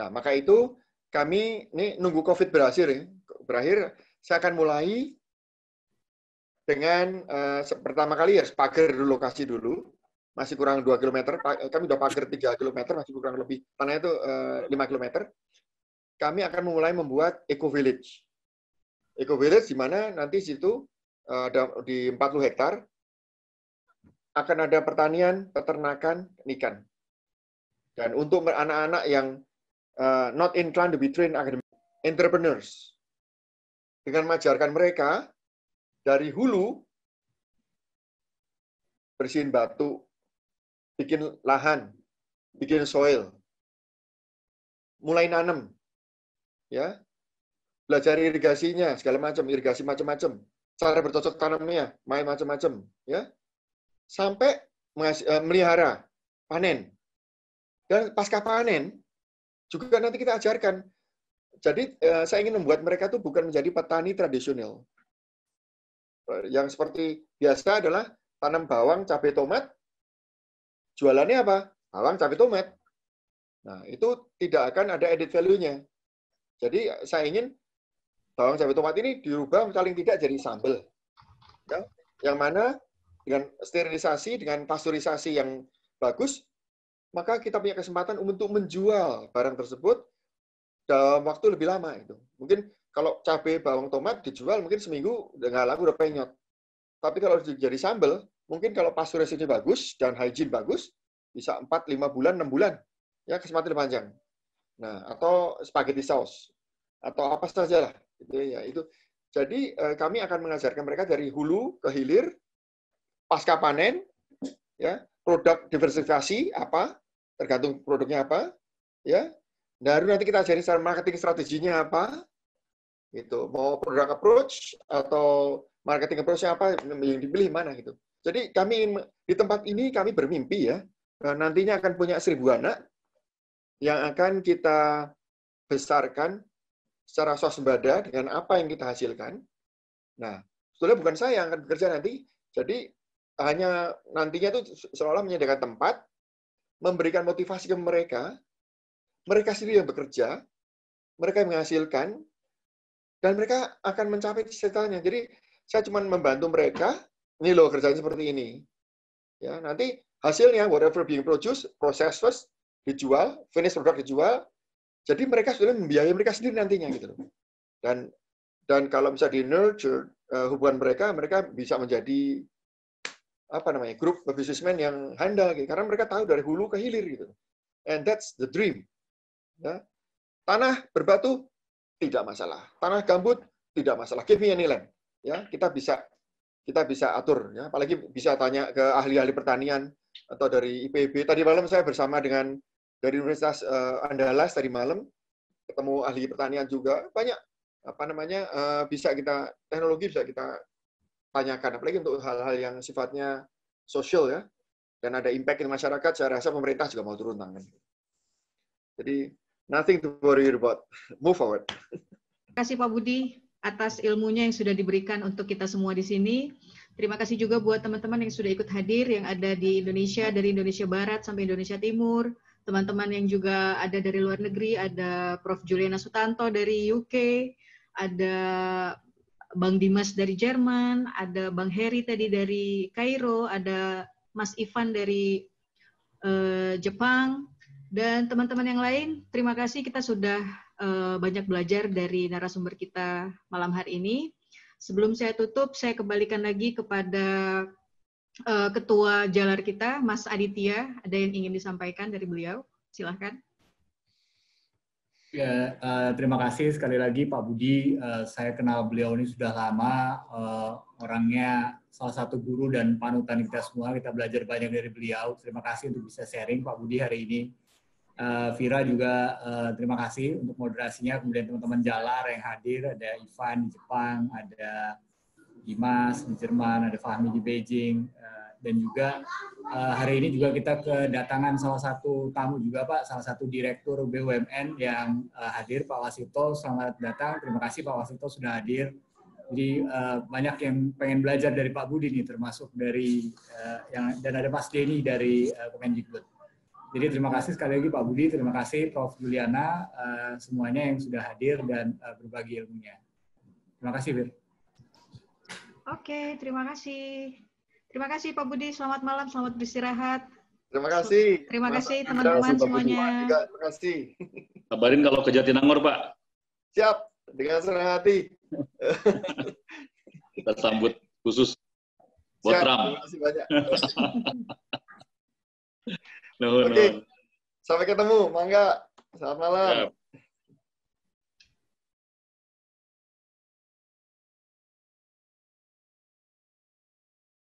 Nah, maka itu kami ini nunggu COVID berakhir, ya. berakhir saya akan mulai dengan uh, pertama kali ya pagar dulu lokasi dulu masih kurang 2 km, eh, kami sudah pagar 3 km, masih kurang lebih, tanahnya itu 5 km. Kami akan mulai membuat eco village. Eco village di mana nanti situ eh, ada di 40 hektar akan ada pertanian, peternakan, ikan. Dan untuk anak-anak yang eh, not inclined to be trained academic entrepreneurs, dengan mengajarkan mereka dari hulu bersihin batu, bikin lahan, bikin soil, mulai nanam, ya, belajar irigasinya, segala macam, irigasi macam-macam, cara bercocok tanamnya, main macam-macam, ya, sampai eh, melihara, panen, dan pasca panen juga nanti kita ajarkan. Jadi eh, saya ingin membuat mereka tuh bukan menjadi petani tradisional. Eh, yang seperti biasa adalah tanam bawang, cabai, tomat, Jualannya apa? Bawang, cabai, tomat. Nah, itu tidak akan ada added value-nya. Jadi saya ingin bawang, cabai, tomat ini dirubah paling tidak jadi sambel. Ya? Yang mana dengan sterilisasi, dengan pasteurisasi yang bagus, maka kita punya kesempatan untuk menjual barang tersebut dalam waktu lebih lama itu. Mungkin kalau cabai, bawang, tomat dijual mungkin seminggu nggak laku udah penyot. Tapi kalau jadi sambel, mungkin kalau pasturasi ini bagus dan hygiene bagus, bisa 4, 5 bulan, 6 bulan. Ya, kesempatan panjang. Nah, atau spaghetti sauce Atau apa saja lah. Gitu, ya, itu. Jadi eh, kami akan mengajarkan mereka dari hulu ke hilir, pasca panen, ya, produk diversifikasi apa, tergantung produknya apa, ya. Baru nanti kita ajarin secara marketing strateginya apa, gitu. Mau produk approach atau marketing approach apa yang dipilih mana gitu. Jadi kami di tempat ini kami bermimpi ya, eh, nantinya akan punya seribu anak yang akan kita besarkan secara swasembada dengan apa yang kita hasilkan. Nah, sebetulnya bukan saya yang akan bekerja nanti. Jadi hanya nantinya itu seolah menyediakan tempat, memberikan motivasi ke mereka, mereka sendiri yang bekerja, mereka yang menghasilkan, dan mereka akan mencapai cita-citanya. Jadi saya cuma membantu mereka ini loh kerjanya seperti ini. Ya, nanti hasilnya whatever being produced, processed first, dijual, finish produk dijual. Jadi mereka sudah membiayai mereka sendiri nantinya gitu loh. Dan dan kalau bisa di nurture uh, hubungan mereka, mereka bisa menjadi apa namanya grup businessman yang handal gitu. karena mereka tahu dari hulu ke hilir gitu. And that's the dream. Ya. Tanah berbatu tidak masalah, tanah gambut tidak masalah. Give me any land. Ya, kita bisa kita bisa atur ya apalagi bisa tanya ke ahli-ahli pertanian atau dari IPB tadi malam saya bersama dengan dari Universitas eh, Andalas tadi malam ketemu ahli pertanian juga banyak apa namanya eh, bisa kita teknologi bisa kita tanyakan apalagi untuk hal-hal yang sifatnya sosial ya dan ada impact di masyarakat saya rasa pemerintah juga mau turun tangan jadi nothing to worry about move forward terima kasih Pak Budi atas ilmunya yang sudah diberikan untuk kita semua di sini. Terima kasih juga buat teman-teman yang sudah ikut hadir, yang ada di Indonesia, dari Indonesia Barat sampai Indonesia Timur, teman-teman yang juga ada dari luar negeri, ada Prof. Juliana Sutanto dari UK, ada Bang Dimas dari Jerman, ada Bang Heri tadi dari Kairo, ada Mas Ivan dari uh, Jepang, dan teman-teman yang lain, terima kasih kita sudah Eh, banyak belajar dari narasumber kita malam hari ini. Sebelum saya tutup, saya kembalikan lagi kepada eh, Ketua Jalar kita, Mas Aditya. Ada yang ingin disampaikan dari beliau? Silahkan. Ya, eh, terima kasih sekali lagi Pak Budi. saya kenal beliau ini sudah lama. orangnya salah satu guru dan panutan kita semua. Kita belajar banyak dari beliau. Terima kasih untuk bisa sharing Pak Budi hari ini. Uh, Vira juga uh, terima kasih untuk moderasinya. Kemudian teman-teman Jalar yang hadir, ada Ivan di Jepang, ada Dimas di Jerman, ada Fahmi di Beijing, uh, dan juga uh, hari ini juga kita kedatangan salah satu tamu juga Pak, salah satu direktur BUMN yang uh, hadir Pak Wasito. Selamat datang, terima kasih Pak Wasito sudah hadir. Jadi uh, banyak yang pengen belajar dari Pak Budi nih, termasuk dari uh, yang dan ada Mas Denny dari uh, Kemendikbud. Jadi terima kasih sekali lagi Pak Budi, terima kasih Prof. Juliana, uh, semuanya yang sudah hadir dan uh, berbagi ilmunya. Terima kasih, Bir. Oke, terima kasih. Terima kasih Pak Budi, selamat malam, selamat beristirahat. Terima kasih. Terima kasih teman-teman semuanya. terima kasih. Kabarin kalau ke Jatinangor, Pak. Siap, dengan senang hati. Kita sambut khusus buat Siap, Terima kasih banyak. Oke. Okay. Sampai ketemu, Mangga. Selamat malam. Yep.